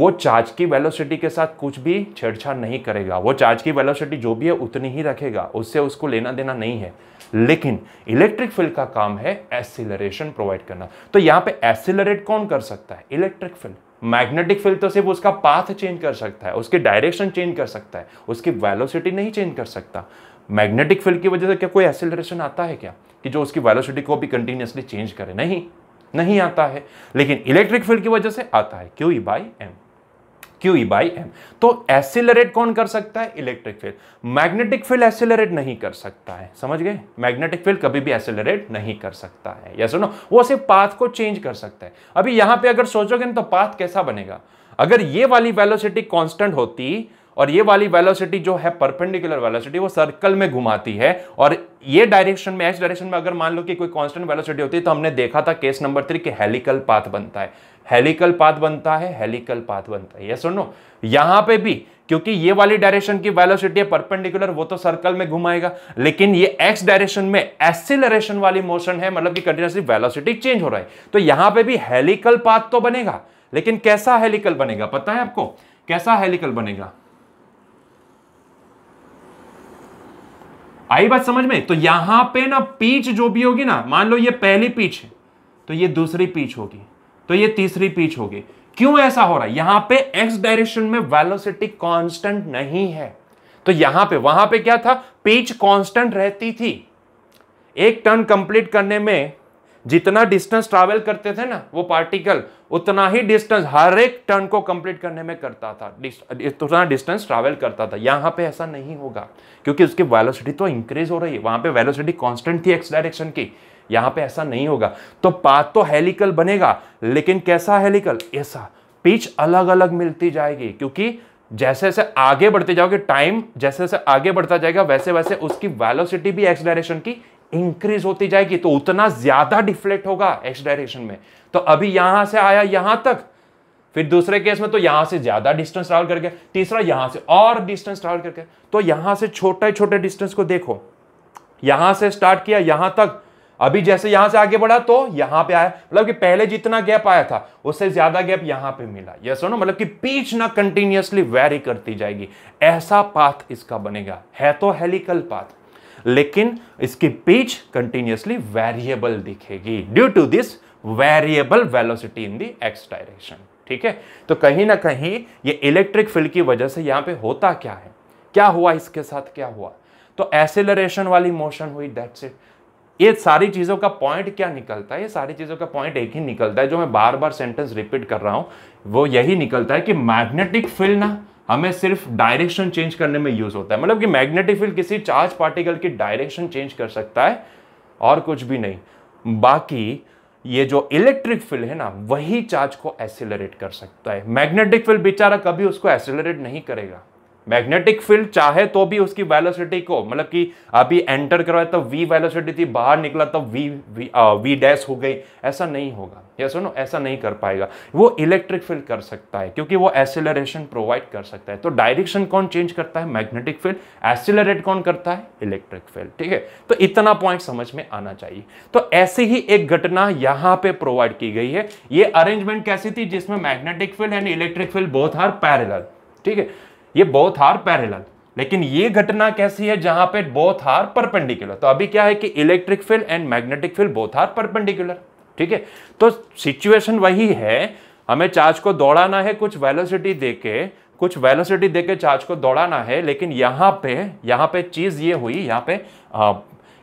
वो चार्ज की वेलोसिटी के साथ कुछ भी छेड़छाड़ नहीं करेगा वो चार्ज की वेलोसिटी जो भी है उतनी ही रखेगा उससे उसको लेना देना नहीं है लेकिन इलेक्ट्रिक फील्ड का काम है एसिलरेशन प्रोवाइड करना तो यहाँ पे एसिलरेट कौन कर सकता है इलेक्ट्रिक फील्ड मैग्नेटिक फील्ड तो सिर्फ उसका पाथ चेंज कर सकता है उसकी डायरेक्शन चेंज कर सकता है उसकी वेलोसिटी नहीं चेंज कर सकता मैग्नेटिक फील्ड की वजह से क्या कोई एसिलरेशन आता है क्या कि जो उसकी वेलोसिटी को भी कंटिन्यूसली चेंज करे नहीं नहीं आता है लेकिन इलेक्ट्रिक फील्ड की वजह से आता है Q E by M Q E by M तो एसिलरेट कौन कर सकता है electric field magnetic field accelerate नहीं कर सकता है समझ गए मैग्नेटिक फील्ड कभी भी एसिलरेट नहीं कर सकता है या सुनो वो सिर्फ पाथ को चेंज कर सकता है अभी यहां पे अगर सोचोगे ना तो पाथ कैसा बनेगा अगर ये वाली वेलोसिटी कांस्टेंट होती और ये वाली वेलोसिटी जो है परपेंडिकुलर वेलोसिटी वो सर्कल में घुमाती है और ये डायरेक्शन में एक्स डायरेक्शन में अगर मान लो कि कोई कांस्टेंट वेलोसिटी होती है तो हमने देखा था केस नंबर थ्री के हेलिकल पाथ बनता है हेलिकल पाथ बनता है हेलिकल पाथ बनता है ये सुनो यहां पे भी क्योंकि ये वाली डायरेक्शन की वेलोसिटी है परपेंडिकुलर वो तो सर्कल में घुमाएगा लेकिन ये एक्स डायरेक्शन में एसिलरेशन वाली मोशन है मतलब कि कंटिन्यूसली वेलोसिटी चेंज हो रहा है तो यहां पे भी हेलिकल पाथ तो बनेगा लेकिन कैसा हेलिकल बनेगा पता है आपको कैसा हेलिकल बनेगा आई बात समझ में तो यहां पे ना पीच जो भी होगी ना मान लो ये पहली पीच है तो ये दूसरी पीच होगी तो ये तीसरी पीच होगी क्यों ऐसा हो रहा है यहां पे एक्स डायरेक्शन में वेलोसिटी कांस्टेंट नहीं है तो यहां पे वहां पे क्या था पीच कांस्टेंट रहती थी एक टर्न कंप्लीट करने में जितना डिस्टेंस ट्रैवल करते थे ना वो पार्टिकल उतना ही डिस्टेंस हर एक टर्न को कंप्लीट करने में करता था उतना डिस्टेंस ट्रैवल करता था यहाँ पे ऐसा नहीं होगा क्योंकि उसकी वेलोसिटी तो इंक्रीज हो रही है वहाँ पे वेलोसिटी कांस्टेंट थी एक्स डायरेक्शन की यहाँ पे ऐसा नहीं होगा तो पाथ तो हेलिकल बनेगा लेकिन कैसा हेलिकल ऐसा पिच अलग अलग मिलती जाएगी क्योंकि जैसे जैसे आगे बढ़ते जाओगे टाइम जैसे जैसे आगे बढ़ता जाएगा वैसे वैसे उसकी वैलोसिटी भी एक्स डायरेक्शन की इंक्रीज होती जाएगी तो उतना ज्यादा डिफ्लेक्ट होगा एक्स डायरेक्शन में तो अभी यहां से आया यहां तक फिर दूसरे केस में तो यहां से ज्यादा डिस्टेंस ट्रावल करके तीसरा यहां से और डिस्टेंस ट्रावल करके तो यहां से छोटे छोटे डिस्टेंस को देखो यहां से स्टार्ट किया यहां तक अभी जैसे यहां से आगे बढ़ा तो यहां पे आया मतलब कि पहले जितना गैप आया था उससे ज्यादा गैप यहां पे मिला यस yes नो मतलब कि पीच ना कंटिन्यूसली वेरी करती जाएगी ऐसा पाथ इसका बनेगा है तो हेलिकल पाथ लेकिन इसकी पिच कंटिन्यूसली वेरिएबल दिखेगी due to this variable velocity in the X direction ठीक है तो कहीं ना कहीं ये इलेक्ट्रिक फील्ड की वजह से यहाँ पे होता क्या है क्या हुआ इसके साथ क्या हुआ तो एसेलरेशन वाली मोशन हुई दैट्स इट ये सारी चीज़ों का पॉइंट क्या निकलता है ये सारी चीज़ों का पॉइंट एक ही निकलता है जो मैं बार बार सेंटेंस रिपीट कर रहा हूँ वो यही निकलता है कि मैग्नेटिक फील्ड ना हमें सिर्फ डायरेक्शन चेंज करने में यूज़ होता है मतलब कि मैग्नेटिक फील्ड किसी चार्ज पार्टिकल की डायरेक्शन चेंज कर सकता है और कुछ भी नहीं बाकी ये जो इलेक्ट्रिक फील्ड है ना वही चार्ज को एसिलरेट कर सकता है मैग्नेटिक फील्ड बेचारा कभी उसको एसिलरेट नहीं करेगा मैग्नेटिक फील्ड चाहे तो भी उसकी वेलोसिटी को मतलब कि अभी एंटर करवाया तो वी वेलोसिटी थी बाहर निकला तब V V ah, V dash हो गई ऐसा नहीं होगा या सुनो ऐसा नहीं कर पाएगा वो इलेक्ट्रिक फील्ड कर सकता है क्योंकि वो एसिलरेशन प्रोवाइड कर सकता है तो डायरेक्शन कौन चेंज करता है मैग्नेटिक फील्ड एसिलरेट कौन करता है इलेक्ट्रिक फील्ड ठीक है तो इतना पॉइंट समझ में आना चाहिए तो ऐसी ही एक घटना यहाँ पे प्रोवाइड की गई है ये अरेंजमेंट कैसी थी जिसमें magnetic field and electric field both are parallel ठीक है ये बोथ आर पैरेलल लेकिन ये घटना कैसी है जहां पे बोथ आर परपेंडिकुलर तो अभी क्या है कि electric field and magnetic field both are perpendicular ठीक है तो सिचुएशन वही है हमें चार्ज को दौड़ाना है कुछ वेलोसिटी देके कुछ वेलोसिटी देके चार्ज को दौड़ाना है लेकिन यहां पे यहां पे चीज़ ये हुई यहां पे आ,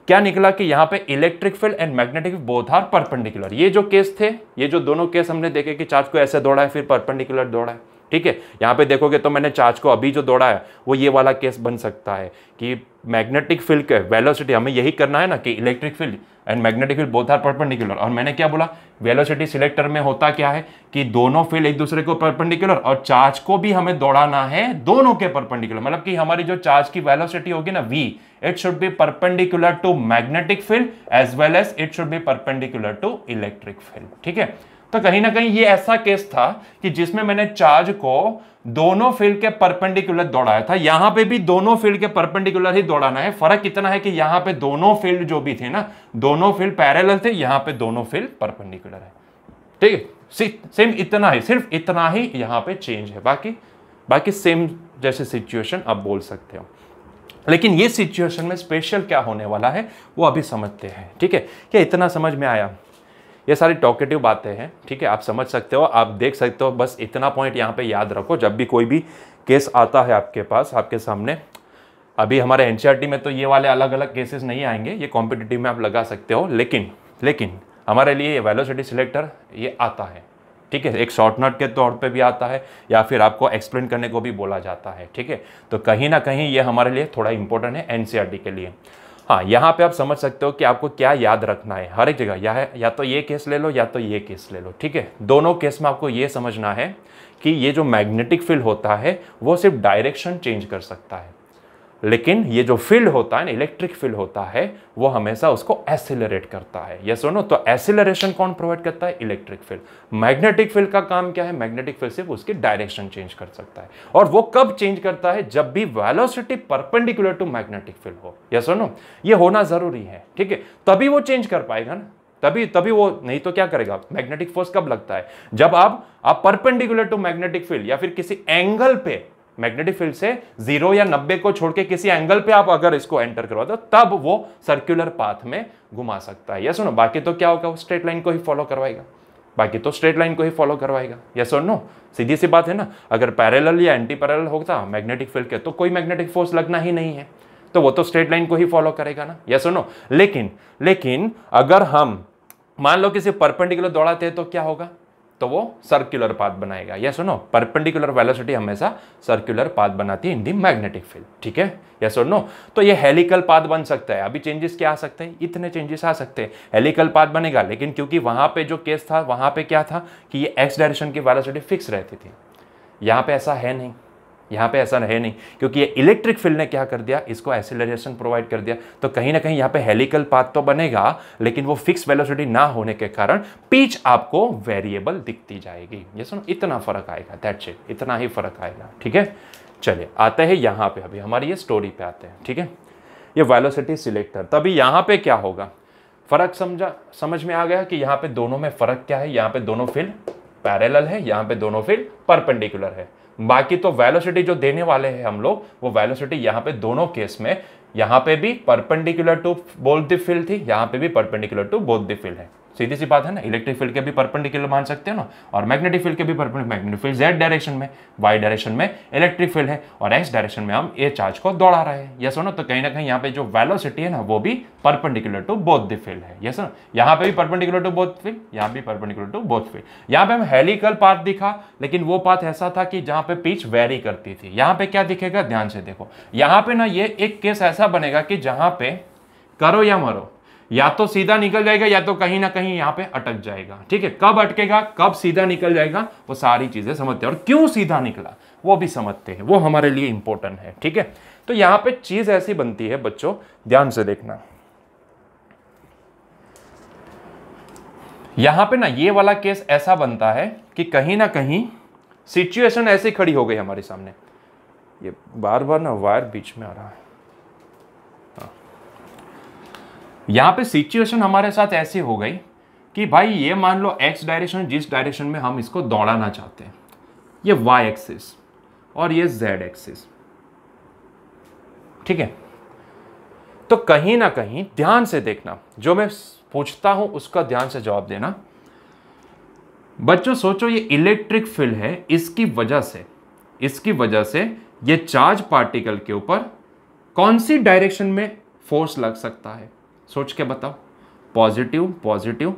क्या निकला कि यहां पे electric field and magnetic both are perpendicular ये जो केस थे ये जो दोनों केस हमने देखे कि चार्ज को ऐसे दौड़ा है फिर परपेंडिकुलर दौड़ा है ठीक है यहाँ पे देखोगे तो मैंने चार्ज को अभी जो दौड़ा है वो ये वाला केस बन सकता है कि मैग्नेटिक फील्ड के वेलोसिटी हमें यही करना है ना कि electric field and magnetic field both are perpendicular और मैंने क्या बोला वेलोसिटी सिलेक्टर में होता क्या है कि दोनों फील्ड एक दूसरे को परपेंडिकुलर और चार्ज को भी हमें दौड़ाना है दोनों के परपेंडिकुलर मतलब कि हमारी जो चार्ज की वेलोसिटी होगी ना V it should be perpendicular to magnetic field as well as it should be perpendicular to electric field ठीक है तो कहीं ना कहीं ये ऐसा केस था कि जिसमें मैंने चार्ज को दोनों फील्ड के परपेंडिकुलर दौड़ाया था यहां पे भी दोनों फील्ड के परपेंडिकुलर ही दौड़ाना है फर्क इतना है कि यहां पे दोनों फील्ड जो भी थे ना दोनों फील्ड पैरेलल थे यहां पे दोनों फील्ड परपेंडिकुलर है ठीक है सेम इतना ही सिर्फ इतना ही यहाँ पे चेंज है बाकी बाकी सेम जैसे सिचुएशन आप बोल सकते हो लेकिन ये सिचुएशन में स्पेशल क्या होने वाला है वो अभी समझते हैं ठीक है क्या इतना समझ में आया ये सारी टॉकेटिव बातें हैं ठीक है आप समझ सकते हो आप देख सकते हो बस इतना पॉइंट यहाँ पे याद रखो जब भी कोई भी केस आता है आपके पास आपके सामने अभी हमारे एन e में तो ये वाले अलग अलग केसेस नहीं आएंगे ये कॉम्पिटिटिव में आप लगा सकते हो लेकिन लेकिन हमारे लिए वेलोसिटी सिलेक्टर ये आता है ठीक है एक शॉर्ट के तौर पे भी आता है या फिर आपको एक्सप्लेन करने को भी बोला जाता है ठीक है तो कहीं ना कहीं ये हमारे लिए थोड़ा इंपॉर्टेंट है एन e के लिए हाँ यहाँ पे आप समझ सकते हो कि आपको क्या याद रखना है हर एक जगह या है या तो ये केस ले लो या तो ये केस ले लो ठीक है दोनों केस में आपको ये समझना है कि ये जो मैग्नेटिक फील्ड होता है वो सिर्फ डायरेक्शन चेंज कर सकता है लेकिन ये जो फील्ड होता है ना इलेक्ट्रिक फील्ड होता है वो हमेशा उसको एसिलरेट करता है यस सुनो तो एसिलरेशन कौन प्रोवाइड करता है इलेक्ट्रिक फील्ड मैग्नेटिक फील्ड का काम क्या है मैग्नेटिक फील्ड सिर्फ उसकी डायरेक्शन चेंज कर सकता है और वो कब चेंज करता है जब भी velocity perpendicular to magnetic field हो यह नो ये होना जरूरी है ठीक है तभी वो चेंज कर पाएगा ना तभी तभी वो नहीं तो क्या करेगा मैग्नेटिक फोर्स कब लगता है जब आप आप परपेंडिकुलर टू मैग्नेटिक फील्ड या फिर किसी एंगल पे मैग्नेटिक फील्ड से जीरो या नब्बे को छोड़ के किसी एंगल पे आप अगर इसको एंटर करवा दो तब वो सर्क्यूलर पाथ में घुमा सकता है या सुनो बाकी तो क्या होगा वो स्ट्रेट लाइन को ही फॉलो करवाएगा बाकी तो स्ट्रेट लाइन को ही फॉलो करवाएगा या और नो सीधी सी बात है ना अगर पैरेलल या एंटी पैरेलल होता मैग्नेटिक फील्ड के तो कोई मैग्नेटिक फोर्स लगना ही नहीं है तो वो तो स्ट्रेट लाइन को ही फॉलो करेगा ना यस और नो लेकिन लेकिन अगर हम मान लो किसी परपेंडिकुलर दौड़ाते हैं तो क्या होगा तो वो सर्कुलर पाथ बनाएगा या सुनो परपेंडिकुलर वेलोसिटी हमेशा सर्कुलर पाथ बनाती है इन दी मैग्नेटिक फील्ड ठीक है या सुनो तो ये हेलिकल पाथ बन सकता है अभी चेंजेस क्या आ सकते हैं इतने चेंजेस आ सकते हैं हेलिकल पाथ बनेगा लेकिन क्योंकि वहाँ पे जो केस था वहां पे क्या था कि ये एक्स डायरेक्शन की वेलोसिटी फिक्स रहती थी यहाँ पे ऐसा है नहीं यहाँ पे ऐसा है नहीं क्योंकि ये इलेक्ट्रिक फील्ड ने क्या कर दिया इसको एसिलरेशन प्रोवाइड कर दिया तो कहीं ना कहीं यहाँ पे हेलिकल पाथ तो बनेगा लेकिन वो फिक्स वेलोसिटी ना होने के कारण पीच आपको वेरिएबल दिखती जाएगी ये सुनो इतना फर्क आएगा दैट्स इट इतना ही फर्क आएगा ठीक है चलिए आते हैं यहाँ पे अभी हमारी ये स्टोरी पे आते हैं ठीक है ये वेलोसिटी सिलेक्टर तभी यहाँ पे क्या होगा फर्क समझा समझ में आ गया कि यहाँ पे दोनों में फर्क क्या है यहाँ पे दोनों फील्ड पैरेलल है यहाँ पे दोनों फील्ड परपेंडिकुलर है बाकी तो वेलोसिटी जो देने वाले हैं हम लोग वो वेलोसिटी यहाँ पे दोनों केस में यहाँ पे भी perpendicular to both the field थी यहाँ पे भी perpendicular to both the field है सीधी सी बात है ना इलेक्ट्रिक फील्ड के भी परपेंडिकुलर मान सकते हो ना और मैग्नेटिक फील्ड के भी perpendicular magnetic field Z direction में वाई डायरेक्शन में इलेक्ट्रिक फील्ड है और एक्स डायरेक्शन में हम ए चार्ज को दौड़ा रहे हैं यस ना तो कहीं ना कहीं यहाँ पे जो वेलोसिटी है ना वो भी perpendicular to both the field है यस ना यहाँ पे भी परपेंडिकुलर टू बोथ फील्ड यहाँ भी परपेंडिकुलर टू बोथ फील्ड यहाँ पे हम हेलिकल पाथ दिखा लेकिन वो पाथ ऐसा था कि जहाँ पे पिच वेरी करती थी यहाँ पे क्या दिखेगा ध्यान से देखो यहाँ पे ना ये एक केस ऐसा बनेगा कि जहाँ पे करो या मरो या तो सीधा निकल जाएगा या तो कहीं ना कहीं यहाँ पे अटक जाएगा ठीक है कब अटकेगा कब सीधा निकल जाएगा वो सारी चीज़ें समझते हैं और क्यों सीधा निकला वो भी समझते हैं वो हमारे लिए इंपॉर्टेंट है ठीक है तो यहां पे चीज़ ऐसी बनती है बच्चों ध्यान से देखना यहां पे ना ये वाला केस ऐसा बनता है कि कहीं ना कहीं सिचुएशन ऐसी खड़ी हो गई हमारे सामने ये बार बार ना वायर बीच में आ रहा है यहाँ पे सिचुएशन हमारे साथ ऐसे हो गई कि भाई ये मान लो एक्स डायरेक्शन जिस डायरेक्शन में हम इसको दौड़ाना चाहते हैं ये वाई एक्सिस और ये जेड एक्सिस ठीक है तो कहीं ना कहीं ध्यान से देखना जो मैं पूछता हूं उसका ध्यान से जवाब देना बच्चों सोचो ये इलेक्ट्रिक फील्ड है इसकी वजह से इसकी वजह से ये चार्ज पार्टिकल के ऊपर कौन सी डायरेक्शन में फोर्स लग सकता है सोच के बताओ पॉजिटिव पॉजिटिव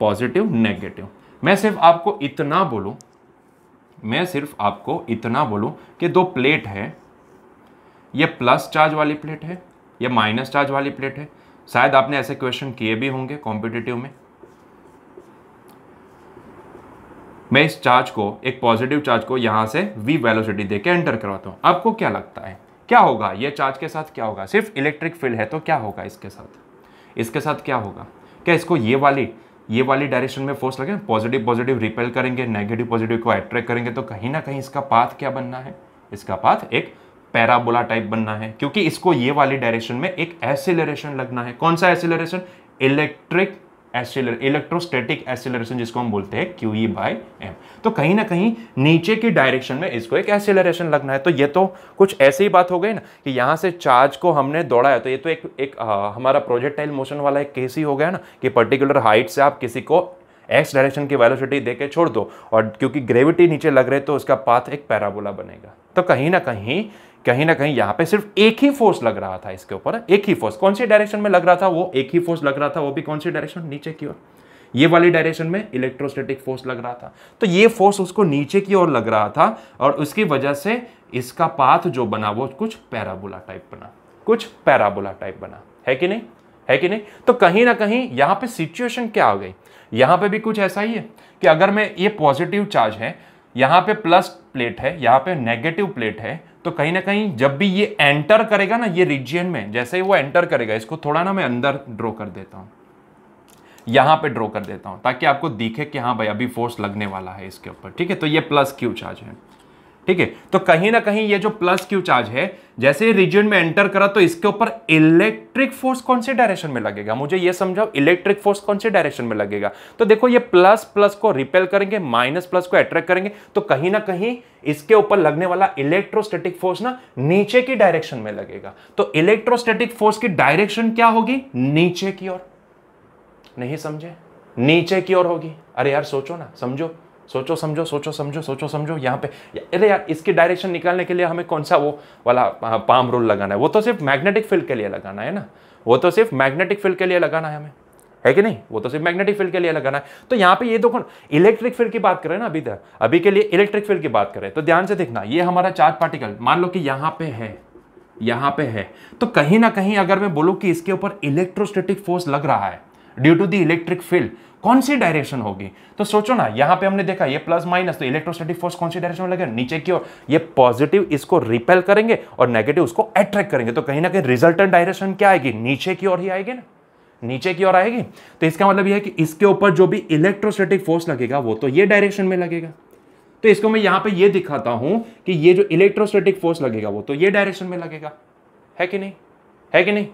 पॉजिटिव नेगेटिव मैं सिर्फ आपको इतना बोलूं मैं सिर्फ आपको इतना बोलूं कि दो प्लेट है ये प्लस चार्ज वाली प्लेट है ये माइनस चार्ज वाली प्लेट है शायद आपने ऐसे क्वेश्चन किए भी होंगे कॉम्पिटिटिव में मैं इस चार्ज को एक पॉजिटिव चार्ज को यहां से वी वेलोसिटी देके एंटर करवाता हूँ आपको क्या लगता है क्या होगा ये चार्ज के साथ क्या होगा सिर्फ इलेक्ट्रिक फील्ड है तो क्या होगा इसके साथ इसके साथ क्या होगा क्या इसको ये वाली ये वाली डायरेक्शन में फोर्स लगे पॉजिटिव पॉजिटिव रिपेल करेंगे नेगेटिव पॉजिटिव को अट्रैक्ट करेंगे तो कहीं ना कहीं इसका पाथ क्या बनना है इसका पाथ एक पैराबोला टाइप बनना है क्योंकि इसको ये वाली डायरेक्शन में एक एसिलेशन लगना है कौन सा एसिलेशन इलेक्ट्रिक एसेलर इलेक्ट्रोस्टेटिक एसेलरेशन जिसको हम बोलते हैं क्यू ई बाई एम तो कहीं ना कहीं नीचे की डायरेक्शन में इसको एक एसेलरेशन लगना है तो ये तो कुछ ऐसे ही बात हो गई ना कि यहाँ से चार्ज को हमने दौड़ाया तो ये तो एक एक आ, हमारा प्रोजेक्टाइल मोशन वाला एक केस ही हो गया ना कि पर्टिकुलर हाइट से आप किसी को एक्स डायरेक्शन की वेलोसिटी देके छोड़ दो और क्योंकि ग्रेविटी नीचे लग रहे तो उसका पाथ एक पैराबोला बनेगा तो कहीं ना कहीं कहीं ना कहीं यहाँ पे सिर्फ एक ही फोर्स लग रहा था इसके ऊपर एक ही फोर्स कौन सी डायरेक्शन में लग रहा था वो एक ही फोर्स लग रहा था वो भी कौन सी डायरेक्शन नीचे की ओर ये वाली डायरेक्शन में इलेक्ट्रोस्टेटिक फोर्स लग रहा था तो ये फोर्स उसको नीचे की ओर लग रहा था और उसकी वजह से इसका पाथ जो बना वो कुछ पैराबोला टाइप बना कुछ पैराबोला टाइप बना है कि नहीं है कि नहीं तो कहीं ना कहीं यहाँ पे सिचुएशन क्या हो गई यहाँ पे भी कुछ ऐसा ही है कि अगर मैं ये पॉजिटिव चार्ज है यहाँ पे प्लस प्लेट है यहाँ पे नेगेटिव प्लेट है तो कहीं ना कहीं जब भी ये एंटर करेगा ना ये रीजियन में जैसे ही वो एंटर करेगा इसको थोड़ा ना मैं अंदर ड्रॉ कर देता हूँ यहाँ पे ड्रॉ कर देता हूँ ताकि आपको दिखे कि हाँ भाई अभी फोर्स लगने वाला है इसके ऊपर ठीक है तो ये प्लस क्यू चार्ज है ठीक है तो कहीं ना कहीं ये जो प्लस क्यू चार्ज है जैसे रीजन में एंटर करा तो इसके ऊपर इलेक्ट्रिक फोर्स कौन से डायरेक्शन में लगेगा मुझे ये समझाओ इलेक्ट्रिक फोर्स कौन से डायरेक्शन में लगेगा तो देखो ये प्लस प्लस को रिपेल करेंगे माइनस प्लस को अट्रैक्ट करेंगे तो कहीं ना कहीं इसके ऊपर लगने वाला इलेक्ट्रोस्टेटिक फोर्स ना नीचे की डायरेक्शन में लगेगा तो इलेक्ट्रोस्टेटिक फोर्स की डायरेक्शन क्या होगी नीचे की ओर नहीं समझे नीचे की ओर होगी अरे यार सोचो ना समझो सोचो समझो सोचो समझो सोचो समझो यहाँ पे अरे यार इसकी डायरेक्शन निकालने के लिए हमें कौन सा वो वाला पाम रोल लगाना है वो तो सिर्फ मैग्नेटिक फील्ड के लिए लगाना है ना वो तो सिर्फ मैग्नेटिक फील्ड के लिए लगाना है हमें है कि नहीं वो तो सिर्फ मैग्नेटिक फील्ड के लिए लगाना है तो यहाँ पे ये देखो इलेक्ट्रिक फील्ड की बात करें ना अभी तक अभी के लिए इलेक्ट्रिक फील्ड की बात करें तो ध्यान से देखना ये हमारा चार्ज पार्टिकल मान लो कि यहाँ पे है यहाँ पे है तो कहीं ना कहीं अगर मैं बोलूँ कि इसके ऊपर इलेक्ट्रोस्टेटिक फोर्स लग रहा है due to the electric field कौन सी डायरेक्शन होगी तो सोचो ना यहां पे हमने देखा ये प्लस माइनस तो इलेक्ट्रोस्टैटिक फोर्स कौन सी डायरेक्शन में लगेगा नीचे की ओर ये पॉजिटिव इसको रिपेल करेंगे और नेगेटिव उसको अट्रैक्ट करेंगे तो कहीं ना कहीं रिजल्टेंट डायरेक्शन क्या आएगी नीचे की ओर ही आएगी ना नीचे की ओर आएगी तो इसका मतलब यह है कि इसके ऊपर जो भी इलेक्ट्रोस्टैटिक फोर्स लगेगा वो तो ये डायरेक्शन में लगेगा तो इसको मैं यहां पे ये दिखाता हूं कि ये जो इलेक्ट्रोस्टैटिक फोर्स लगेगा वो तो ये डायरेक्शन में लगेगा है कि नहीं है कि नहीं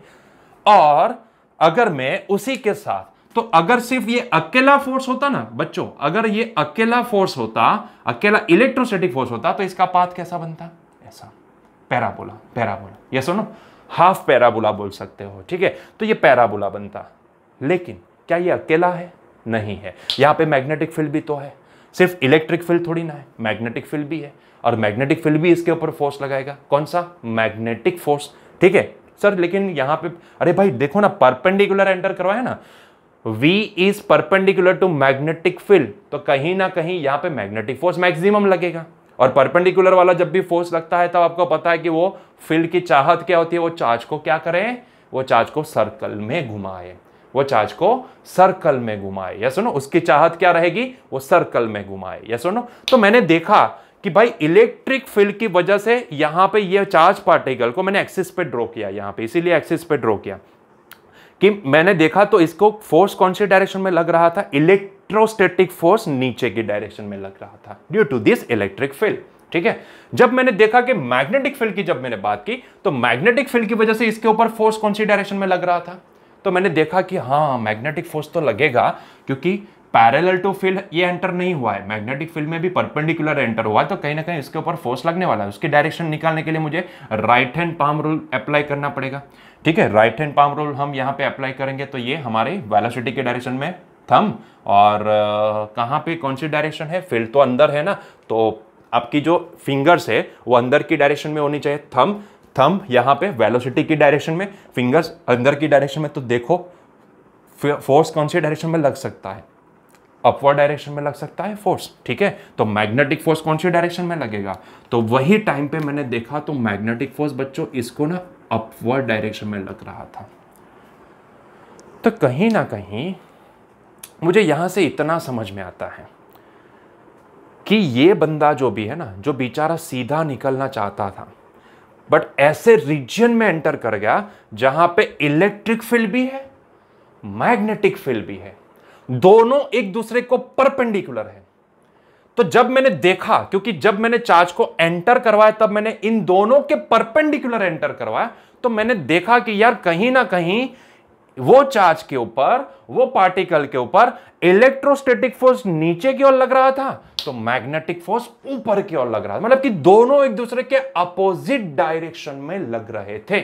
और अगर मैं उसी के साथ तो अगर सिर्फ ये अकेला फोर्स होता ना बच्चों अगर ये अकेला फोर्स होता अकेला इलेक्ट्रोस्टेटिक फोर्स होता तो इसका पाथ कैसा बनता ऐसा पैराबोला पैराबोला ये सुनो हाफ पैराबोला बोल सकते हो ठीक है तो ये पैराबोला बनता लेकिन क्या ये अकेला है नहीं है यहां पे मैग्नेटिक फील्ड भी तो है सिर्फ इलेक्ट्रिक फील्ड थोड़ी ना है मैग्नेटिक फील्ड भी है और मैग्नेटिक फील्ड भी इसके ऊपर फोर्स लगाएगा कौन सा मैग्नेटिक फोर्स ठीक है सर लेकिन यहां पे अरे भाई देखो ना परपेंडिकुलर एंटर करवाया ना V is perpendicular to magnetic field तो कहीं ना कहीं यहां पे मैग्नेटिक फोर्स मैक्सिमम लगेगा और परपेंडिकुलर वाला जब भी फोर्स लगता है तब तो आपको पता है कि वो फील्ड की चाहत क्या होती है वो चार्ज को क्या करें वो चार्ज को सर्कल में घुमाए वो चार्ज को सर्कल में घुमाए या सुनो उसकी चाहत क्या रहेगी वो सर्कल में घुमाए या सुनो तो मैंने देखा कि भाई इलेक्ट्रिक फील्ड की वजह से यहां पे ये यह चार्ज पार्टिकल को मैंने एक्सिस पे ड्रॉ किया यहां पे इसीलिए एक्सिस पे ड्रॉ किया कि मैंने देखा तो इसको फोर्स कौन से डायरेक्शन में लग रहा था इलेक्ट्रोस्टेटिक फोर्स नीचे की डायरेक्शन में लग रहा था due to this electric field ठीक है जब मैंने देखा कि मैग्नेटिक फील्ड की जब मैंने बात की तो मैग्नेटिक फील्ड की वजह से इसके ऊपर फोर्स कौन सी डायरेक्शन में लग रहा था तो मैंने देखा कि हाँ मैग्नेटिक फोर्स तो लगेगा क्योंकि पैरेलल टू फील्ड ये एंटर नहीं हुआ है मैग्नेटिक फील्ड में भी परपेंडिकुलर एंटर हुआ है तो कहीं ना कहीं इसके ऊपर फोर्स लगने वाला है उसके डायरेक्शन निकालने के लिए मुझे right hand palm rule apply करना पड़ेगा ठीक है राइट हैंड पाम रूल हम यहाँ पे अप्लाई करेंगे तो ये हमारे वेलोसिटी के डायरेक्शन में थम और कहाँ पे कौन सी डायरेक्शन है फील्ड तो अंदर है ना तो आपकी जो फिंगर्स है वो अंदर की डायरेक्शन में होनी चाहिए थम थम यहाँ पे वेलोसिटी की डायरेक्शन में फिंगर्स अंदर की डायरेक्शन में तो देखो फोर्स कौन सी डायरेक्शन में लग सकता है अपवर्ड डायरेक्शन में लग सकता है फोर्स ठीक है तो मैग्नेटिक फोर्स कौन सी डायरेक्शन में लगेगा तो वही टाइम पे मैंने देखा तो मैग्नेटिक फोर्स बच्चों इसको ना अपवर्ड डायरेक्शन में लग रहा था तो कहीं ना कहीं मुझे यहां से इतना समझ में आता है कि ये बंदा जो भी है ना जो बेचारा सीधा निकलना चाहता था बट ऐसे रीजन में एंटर कर गया जहां पे इलेक्ट्रिक फील्ड भी है मैग्नेटिक फील्ड भी है दोनों एक दूसरे को परपेंडिकुलर है तो जब मैंने देखा क्योंकि जब मैंने चार्ज को एंटर करवाया तब मैंने इन दोनों के परपेंडिकुलर एंटर करवाया तो मैंने देखा कि यार कहीं ना कहीं वो चार्ज के ऊपर वो पार्टिकल के ऊपर इलेक्ट्रोस्टैटिक फोर्स नीचे की ओर लग रहा था तो मैग्नेटिक फोर्स ऊपर की ओर लग रहा था मतलब कि दोनों एक दूसरे के अपोजिट डायरेक्शन में लग रहे थे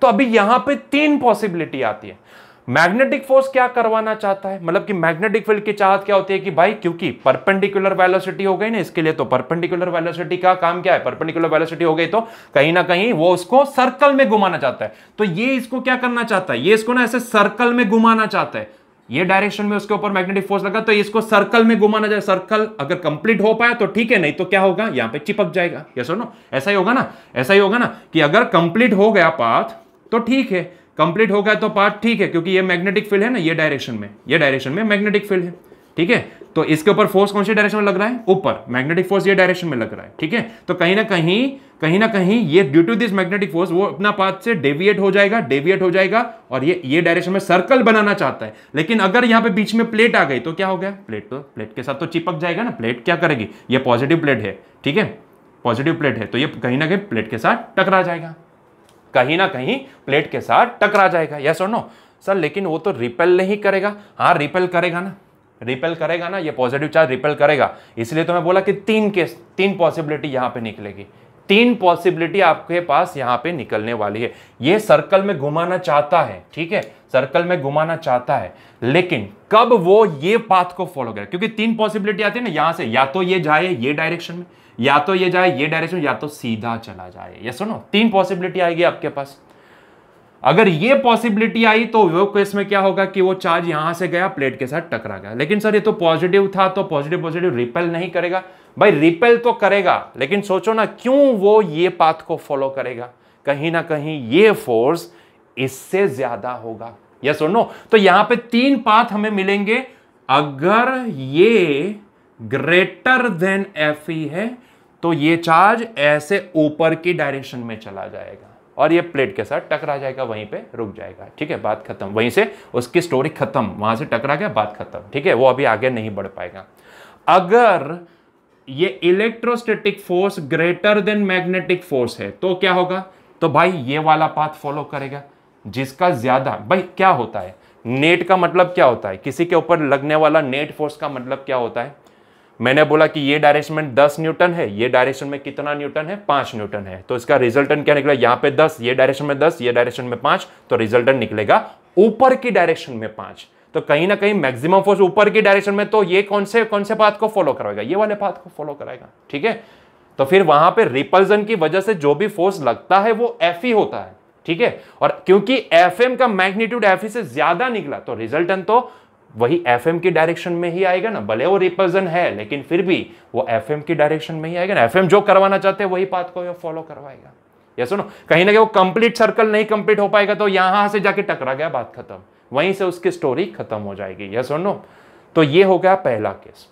तो अभी यहां पे तीन पॉसिबिलिटी आती है मैग्नेटिक फोर्स क्या करवाना चाहता है मतलब कि मैग्नेटिक फील्ड की चाहत क्या होती है कि भाई क्योंकि परपेंडिकुलर वेलोसिटी हो गई ना इसके लिए तो परपेंडिकुलर वेलोसिटी का काम क्या है परपेंडिकुलर वेलोसिटी हो गई तो कहीं ना कहीं वो उसको सर्कल में घुमाना चाहता है तो ये इसको क्या करना चाहता है ये इसको ना ऐसे सर्कल में घुमाना चाहता है ये डायरेक्शन में उसके ऊपर मैग्नेटिक फोर्स लगा तो इसको सर्कल में घुमाना जाए सर्कल अगर कंप्लीट हो पाया तो ठीक है नहीं तो क्या होगा यहां पे चिपक जाएगा ये सुनो ऐसा ही होगा ना ऐसा ही होगा ना कि अगर कंप्लीट हो गया पाथ तो ठीक है कंप्लीट हो गया तो पार्ट ठीक है क्योंकि ये मैग्नेटिक फील्ड है ना ये डायरेक्शन में ये डायरेक्शन में मैग्नेटिक फील्ड है ठीक है तो इसके ऊपर फोर्स कौन सी डायरेक्शन में लग रहा है ऊपर मैग्नेटिक फोर्स ये डायरेक्शन में लग रहा है ठीक है तो कहीं ना कहीं कहीं ना कहीं ये due to this magnetic force वो अपना पाथ से डेविएट हो जाएगा डेविएट हो जाएगा और ये ये डायरेक्शन में सर्कल बनाना चाहता है लेकिन अगर यहाँ पे बीच में प्लेट आ गई तो क्या हो गया प्लेट तो प्लेट के साथ तो चिपक जाएगा ना प्लेट क्या करेगी ये पॉजिटिव प्लेट है ठीक है पॉजिटिव प्लेट है तो ये कहीं ना कहीं प्लेट के साथ टकरा जाएगा कहीं ना कहीं प्लेट के साथ टकरा जाएगा यस और नो सर लेकिन वो तो रिपेल नहीं करेगा हाँ रिपेल करेगा ना रिपेल करेगा ना ये पॉजिटिव चार्ज रिपेल करेगा इसलिए तो मैं बोला कि तीन केस तीन पॉसिबिलिटी यहाँ पे निकलेगी तीन पॉसिबिलिटी आपके पास यहाँ पे निकलने वाली है ये सर्कल में घुमाना चाहता है ठीक है सर्कल में घुमाना चाहता है लेकिन कब वो ये पाथ को फॉलो करे क्योंकि तीन पॉसिबिलिटी आती है ना यहाँ से या तो ये जाए ये डायरेक्शन में या तो ये जाए ये डायरेक्शन या तो सीधा चला जाए ये सुनो तीन पॉसिबिलिटी आएगी आपके पास अगर ये पॉसिबिलिटी आई तो वो केस में क्या होगा कि वो चार्ज यहां से गया प्लेट के साथ टकरा गया लेकिन सर ये तो पॉजिटिव था तो पॉजिटिव पॉजिटिव रिपेल नहीं करेगा भाई रिपेल तो करेगा लेकिन सोचो ना क्यों वो ये पाथ को फॉलो करेगा कहीं ना कहीं ये फोर्स इससे ज्यादा होगा यह सुनो तो यहां पे तीन पाथ हमें मिलेंगे अगर ये ग्रेटर देन एफ है तो ये चार्ज ऐसे ऊपर की डायरेक्शन में चला जाएगा और ये प्लेट के साथ टकरा जाएगा वहीं पे रुक जाएगा ठीक है बात खत्म वहीं से उसकी स्टोरी खत्म वहां से टकरा गया बात खत्म ठीक है वो अभी आगे नहीं बढ़ पाएगा अगर ये electrostatic force greater than magnetic force है तो क्या होगा तो भाई ये वाला पाथ फॉलो करेगा जिसका ज्यादा भाई क्या होता है नेट का मतलब क्या होता है किसी के ऊपर लगने वाला नेट फोर्स का मतलब क्या होता है मैंने बोला कि ये डायरेक्शन में दस न्यूटन है ये डायरेक्शन में कितना न्यूटन है पांच न्यूटन है तो इसका रिजल्टन क्या निकला यहाँ पे दस ये डायरेक्शन में दस ये डायरेक्शन में पांच तो रिजल्टन निकलेगा ऊपर की डायरेक्शन में पांच तो कहीं ना कहीं मैक्सिमम फोर्स ऊपर की डायरेक्शन में तो ये कौन से कौन से पाथ को फॉलो कराएगा ये वाले पाथ को फॉलो कराएगा ठीक है तो फिर वहां पर रिपल्जन की वजह से जो भी फोर्स लगता है वो एफ ही होता है ठीक है और क्योंकि एफ का मैग्नीट्यूड एफ से ज्यादा निकला तो रिजल्टन तो वही एफ के डायरेक्शन में ही आएगा ना भले वो रिपर्जन है लेकिन फिर भी वो एफ के डायरेक्शन में ही आएगा ना एफ जो करवाना चाहते हैं वही पाथ को फॉलो करवाएगा ये सुनो कहीं ना कहीं वो कंप्लीट सर्कल नहीं कंप्लीट हो पाएगा तो यहां से जाके टकरा गया बात खत्म वहीं से उसकी स्टोरी खत्म हो जाएगी या सुनो तो ये हो गया पहला केस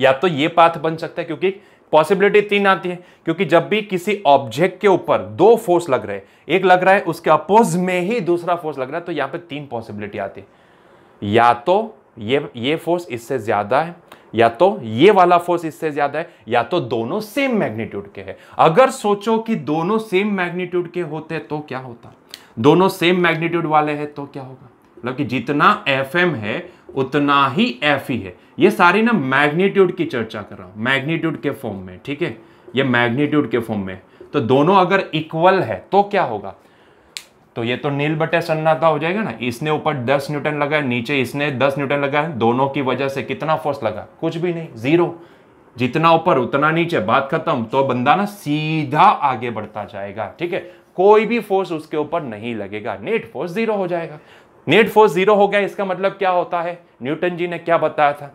या तो ये पाथ बन सकता है क्योंकि पॉसिबिलिटी तीन आती है क्योंकि जब भी किसी ऑब्जेक्ट के ऊपर दो फोर्स लग रहे एक लग रहा है उसके अपोज में ही दूसरा फोर्स लग रहा है तो यहां पर तीन पॉसिबिलिटी आती है या तो ये ये फोर्स इससे ज़्यादा है या तो ये वाला फोर्स इससे ज़्यादा है या तो दोनों सेम मैग्नीट्यूड के हैं अगर सोचो कि दोनों सेम मैग्नीट्यूड के होते तो क्या होता दोनों सेम मैग्नीट्यूड वाले हैं तो क्या होगा मतलब कि जितना एफ है उतना ही एफ ही e है ये सारी ना मैग्नीट्यूड की चर्चा कर रहा हूँ मैग्नीट्यूड के फॉर्म में ठीक है ये मैग्नीट्यूड के फॉर्म में तो दोनों अगर इक्वल है तो क्या होगा तो ये तो नील बटे सन्नाटा हो जाएगा ना इसने ऊपर 10 न्यूटन लगाया नीचे इसने 10 न्यूटन लगाया दोनों की वजह से कितना फोर्स लगा कुछ भी नहीं जीरो जितना ऊपर उतना नीचे बात खत्म तो बंदा ना सीधा आगे बढ़ता जाएगा ठीक है कोई भी फोर्स उसके ऊपर नहीं लगेगा नेट फोर्स जीरो हो जाएगा नेट फोर्स जीरो हो गया इसका मतलब क्या होता है न्यूटन जी ने क्या बताया था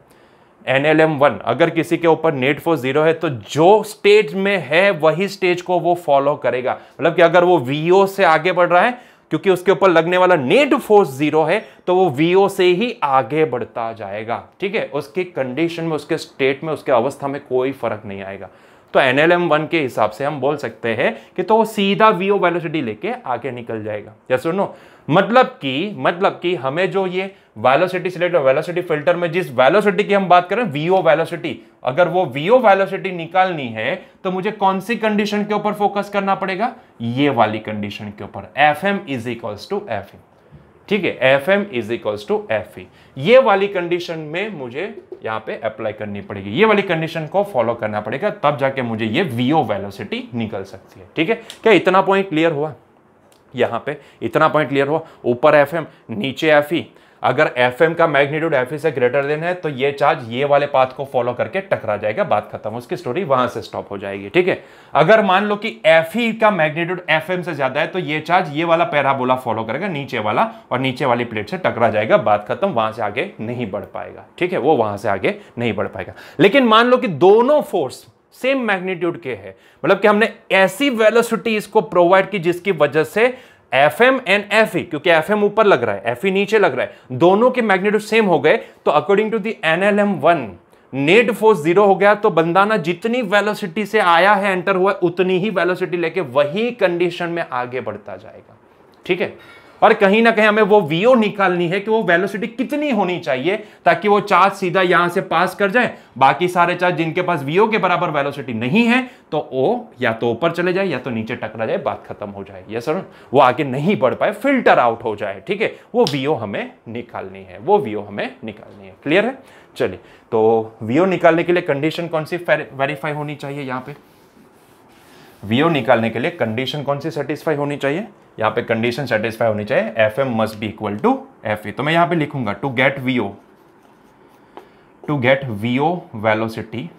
एन एल एम वन अगर किसी के ऊपर नेट फोर्स जीरो है तो जो स्टेज में है वही स्टेज को वो फॉलो करेगा मतलब कि अगर वो वीओ से आगे बढ़ रहा है क्योंकि उसके ऊपर लगने वाला नेट फोर्स जीरो है तो वो वीओ से ही आगे बढ़ता जाएगा ठीक है उसकी कंडीशन में उसके स्टेट में उसके अवस्था में कोई फर्क नहीं आएगा तो एन एल के हिसाब से हम बोल सकते हैं कि तो सीधा वी ओ वैलोसिटी लेके आगे निकल जाएगा या सुनो मतलब कि मतलब कि हमें जो ये वैलोसिटी सिलेक्टर वैलोसिटी फिल्टर में जिस वैलोसिटी की हम बात करें वी ओ वैलोसिटी अगर वो वी ओ वैलोसिटी निकालनी है तो मुझे कौन सी कंडीशन के ऊपर फोकस करना पड़ेगा ये वाली कंडीशन के ऊपर F M is equals to F ठीक है F M is equals to F ये वाली कंडीशन में मुझे यहाँ पे अप्लाई करनी पड़ेगी ये वाली कंडीशन को फॉलो करना पड़ेगा तब जाके मुझे ये वीओ वेलोसिटी निकल सकती है ठीक है क्या इतना पॉइंट क्लियर हुआ यहाँ पे इतना पॉइंट क्लियर हुआ ऊपर एफ नीचे एफ अगर एफ का मैग्नीट्यूड एफ e से ग्रेटर देन है तो ये चार्ज ये वाले पाथ को फॉलो करके टकरा जाएगा बात खत्म उसकी स्टोरी वहां से स्टॉप हो जाएगी ठीक है अगर मान लो कि एफ e का मैग्नीट्यूड एफ से ज्यादा है तो ये चार्ज ये वाला पैराबोला फॉलो करेगा नीचे वाला और नीचे वाली प्लेट से टकरा जाएगा बात खत्म वहां से आगे नहीं बढ़ पाएगा ठीक है वो वहां से आगे नहीं बढ़ पाएगा लेकिन मान लो कि दोनों फोर्स सेम मैग्नीट्यूड के है मतलब कि हमने ऐसी वेलोसिटी इसको प्रोवाइड की जिसकी वजह से F M and F E क्योंकि एफ एम ऊपर लग रहा है एफ ई नीचे लग रहा है दोनों के मैग्नेट्यूड सेम हो गए तो according to the N L M one net force zero हो गया तो बंदा ना जितनी वेलोसिटी से आया है एंटर हुआ उतनी ही वेलोसिटी लेके वही कंडीशन में आगे बढ़ता जाएगा ठीक है और कहीं ना कहीं हमें वो वीओ निकालनी है कि वो वेलोसिटी कितनी होनी चाहिए ताकि वो चार्ज सीधा यहां से पास कर जाए बाकी सारे चार्ज जिनके पास वीओ के बराबर वेलोसिटी नहीं है तो ओ या तो ऊपर चले जाए या तो नीचे टकरा जाए बात खत्म हो जाए ये सर वो आगे नहीं बढ़ पाए फिल्टर आउट हो जाए ठीक है वो वीओ हमें निकालनी है वो वीओ हमें निकालनी है क्लियर है चलिए तो वीओ निकालने के लिए कंडीशन कौन सी वेरीफाई होनी चाहिए यहाँ पे वीओ निकालने के लिए कंडीशन कौन सी सेटिस्फाई होनी चाहिए यहाँ पे कंडीशन सेटिस्फाई होनी चाहिए F M must be equal to F A तो मैं यहाँ पे लिखूंगा to get V O to get V O velocity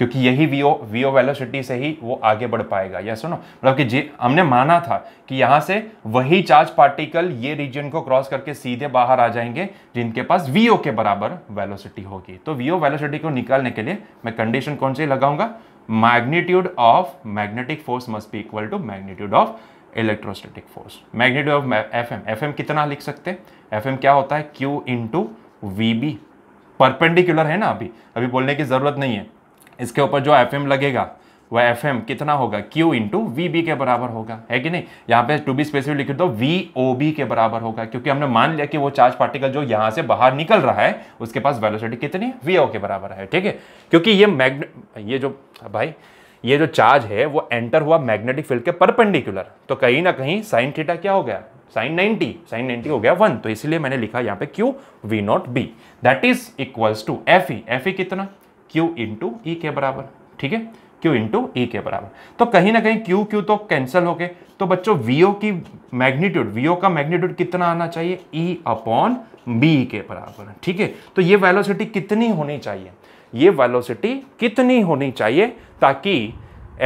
क्योंकि यही V O V O velocity से ही वो आगे बढ़ पाएगा या सुनो मतलब कि हमने माना था कि यहाँ से वही चार्ज पार्टिकल ये रीजन को क्रॉस करके सीधे बाहर आ जाएंगे जिनके पास वी ओ के बराबर वेलोसिटी होगी तो वी ओ वेलोसिटी को निकालने के लिए मैं कंडीशन कौन सी लगाऊंगा magnitude of magnetic force must be equal to magnitude of electrostatic force magnitude of F M F M कितना लिख सकते हैं एफ एम क्या होता है Q into V B perpendicular है ना अभी अभी बोलने की जरूरत नहीं है इसके ऊपर जो एफ लगेगा वह एफ कितना होगा क्यू इंटू वी के बराबर होगा है कि नहीं यहाँ पे टू बी स्पेसिफिक लिख दो वी ओ बी के बराबर होगा क्योंकि हमने मान लिया कि वो चार्ज पार्टिकल जो यहाँ से बाहर निकल रहा है उसके पास वेलोसिटी कितनी वी ओ के बराबर है ठीक है क्योंकि ये मैग्ने ये जो भाई ये जो चार्ज है वो एंटर हुआ मैग्नेटिक फील्ड के परपेंडिकुलर तो कहीं ना कहीं साइन थीटा क्या हो गया साइन नाइनटी साइन नाइनटी हो गया वन तो इसलिए मैंने लिखा यहाँ पे Q V not B that is equals to F E F E कितना Q इंटू ई e के बराबर ठीक है Q इंटू ई e के बराबर तो कहीं ना कहीं Q Q तो कैंसिल हो गए तो बच्चों वीओ की मैग्नीट्यूड वीओ का मैग्नीट्यूड कितना आना चाहिए E अपॉन बी के बराबर ठीक है तो ये वैलोसिटी कितनी होनी चाहिए ये वैलोसिटी कितनी होनी चाहिए ताकि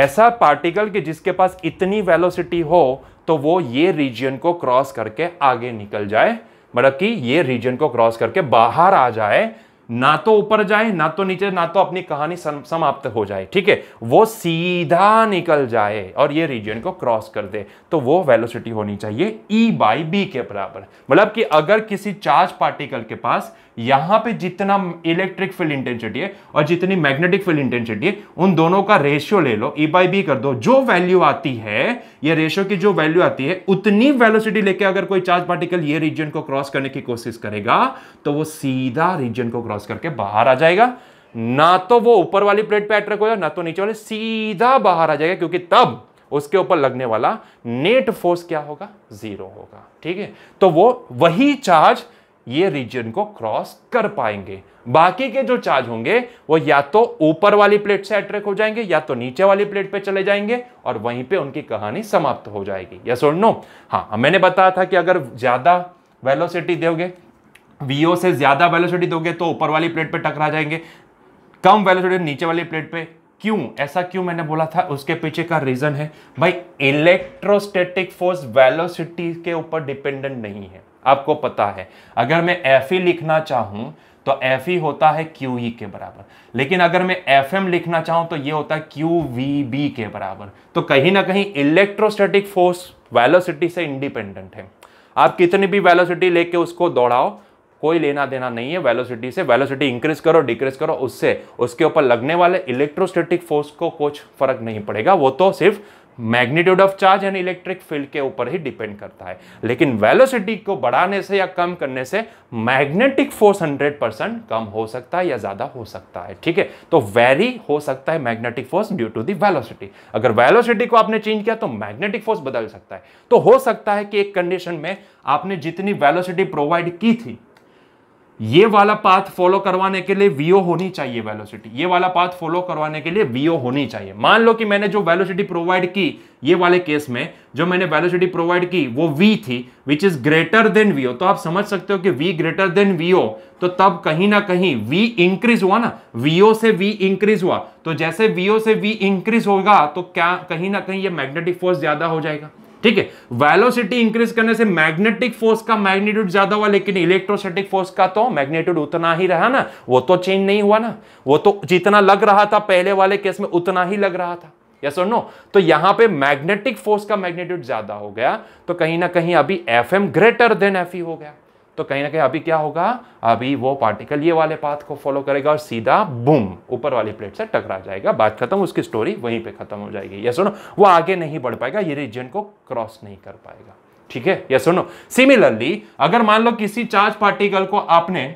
ऐसा पार्टिकल के जिसके पास इतनी वेलोसिटी हो तो वो ये रीजन को क्रॉस करके आगे निकल जाए मतलब कि ये रीजन को क्रॉस करके बाहर आ जाए ना तो ऊपर जाए ना तो नीचे ना तो अपनी कहानी समाप्त हो जाए ठीक है वो सीधा निकल जाए और ये रीजन को क्रॉस कर दे तो वो वेलोसिटी होनी चाहिए ई बाई बी के बराबर मतलब कि अगर किसी चार्ज पार्टिकल के पास यहां पे जितना इलेक्ट्रिक फील्ड इंटेंसिटी है और जितनी मैग्नेटिक फील्ड इंटेंसिटी है उन दोनों का रेशियो ले लो ई बाई बी कर दो जो वैल्यू आती है ये रेशियो की जो वैल्यू आती है उतनी वेलोसिटी लेके अगर कोई चार्ज पार्टिकल ये रीजन को क्रॉस करने की कोशिश करेगा तो वो सीधा रीजन को क्रॉस करके बाहर आ जाएगा ना तो वो ऊपर वाली प्लेट पे अट्रैक्ट होगा ना तो नीचे वाले सीधा बाहर आ जाएगा क्योंकि तब उसके ऊपर लगने वाला नेट फोर्स क्या होगा जीरो होगा ठीक है तो वो वही चार्ज ये रीजन को क्रॉस कर पाएंगे बाकी के जो चार्ज होंगे वो या तो ऊपर वाली प्लेट से अट्रैक्ट हो जाएंगे या तो नीचे वाली प्लेट पे चले जाएंगे और वहीं पे उनकी कहानी समाप्त हो जाएगी यस और नो हाँ मैंने बताया था कि अगर ज़्यादा वेलोसिटी दोगे वीओ से ज़्यादा वेलोसिटी दोगे तो ऊपर वाली प्लेट पर टकरा जाएंगे कम वेलोसिटी नीचे वाली प्लेट पर क्यों ऐसा क्यों मैंने बोला था उसके पीछे का रीज़न है भाई इलेक्ट्रोस्टेटिक फोर्स वेलोसिटी के ऊपर डिपेंडेंट नहीं है आपको पता है अगर मैं एफ e लिखना चाहूँ तो एफ e होता है क्यू e के बराबर लेकिन अगर मैं एफ लिखना चाहूँ तो ये होता है क्यू के बराबर तो कहीं ना कहीं इलेक्ट्रोस्टैटिक फोर्स वेलोसिटी से इंडिपेंडेंट है आप कितनी भी वेलोसिटी लेके उसको दौड़ाओ कोई लेना देना नहीं है वेलोसिटी से वेलोसिटी इंक्रीज करो डिक्रीज करो उससे उसके ऊपर लगने वाले इलेक्ट्रोस्टैटिक फोर्स को कुछ फर्क नहीं पड़ेगा वो तो सिर्फ magnitude of charge and electric field के ऊपर ही डिपेंड करता है लेकिन वेलोसिटी को बढ़ाने से या कम करने से मैग्नेटिक फोर्स 100 परसेंट कम हो सकता है या ज़्यादा हो सकता है ठीक है तो वेरी हो सकता है magnetic force due to the velocity अगर वेलोसिटी को आपने चेंज किया तो मैग्नेटिक फोर्स बदल सकता है तो हो सकता है कि एक कंडीशन में आपने जितनी वेलोसिटी प्रोवाइड की थी ये वाला पाथ फॉलो करवाने के लिए वीओ होनी चाहिए वेलोसिटी ये वाला पाथ फॉलो करवाने के लिए वीओ होनी चाहिए मान लो कि मैंने जो वेलोसिटी प्रोवाइड की ये वाले केस में जो मैंने वेलोसिटी प्रोवाइड की वो वी थी which is greater than V O तो आप समझ सकते हो कि वी ग्रेटर देन वीओ तो तब कहीं ना कहीं वी इंक्रीज हुआ ना वीओ से वी इंक्रीज हुआ तो जैसे वीओ से वी इंक्रीज होगा तो क्या कहीं ना कहीं ये मैग्नेटिक फोर्स ज्यादा हो जाएगा ठीक है वेलोसिटी इंक्रीज करने से मैग्नेटिक फोर्स का मैग्नीट्यूड ज्यादा हुआ लेकिन इलेक्ट्रोसिटिक फोर्स का तो मैग्नेट्यूड उतना ही रहा ना वो तो चेंज नहीं हुआ ना वो तो जितना लग रहा था पहले वाले केस में उतना ही लग रहा था यस और नो तो यहां पे मैग्नेटिक फोर्स का मैग्नेट्यूड ज्यादा हो गया तो कहीं ना कहीं अभी F M greater than F हो गया तो कहीं ना कहीं अभी क्या होगा अभी वो पार्टिकल ये वाले पाथ को फॉलो करेगा और सीधा बुम ऊपर वाली प्लेट से टकरा जाएगा बात खत्म उसकी स्टोरी वहीं पे खत्म हो जाएगी ये सुनो वो आगे नहीं बढ़ पाएगा ये रीजन को क्रॉस नहीं कर पाएगा ठीक है ये सुनो सिमिलरली अगर मान लो किसी चार्ज पार्टिकल को आपने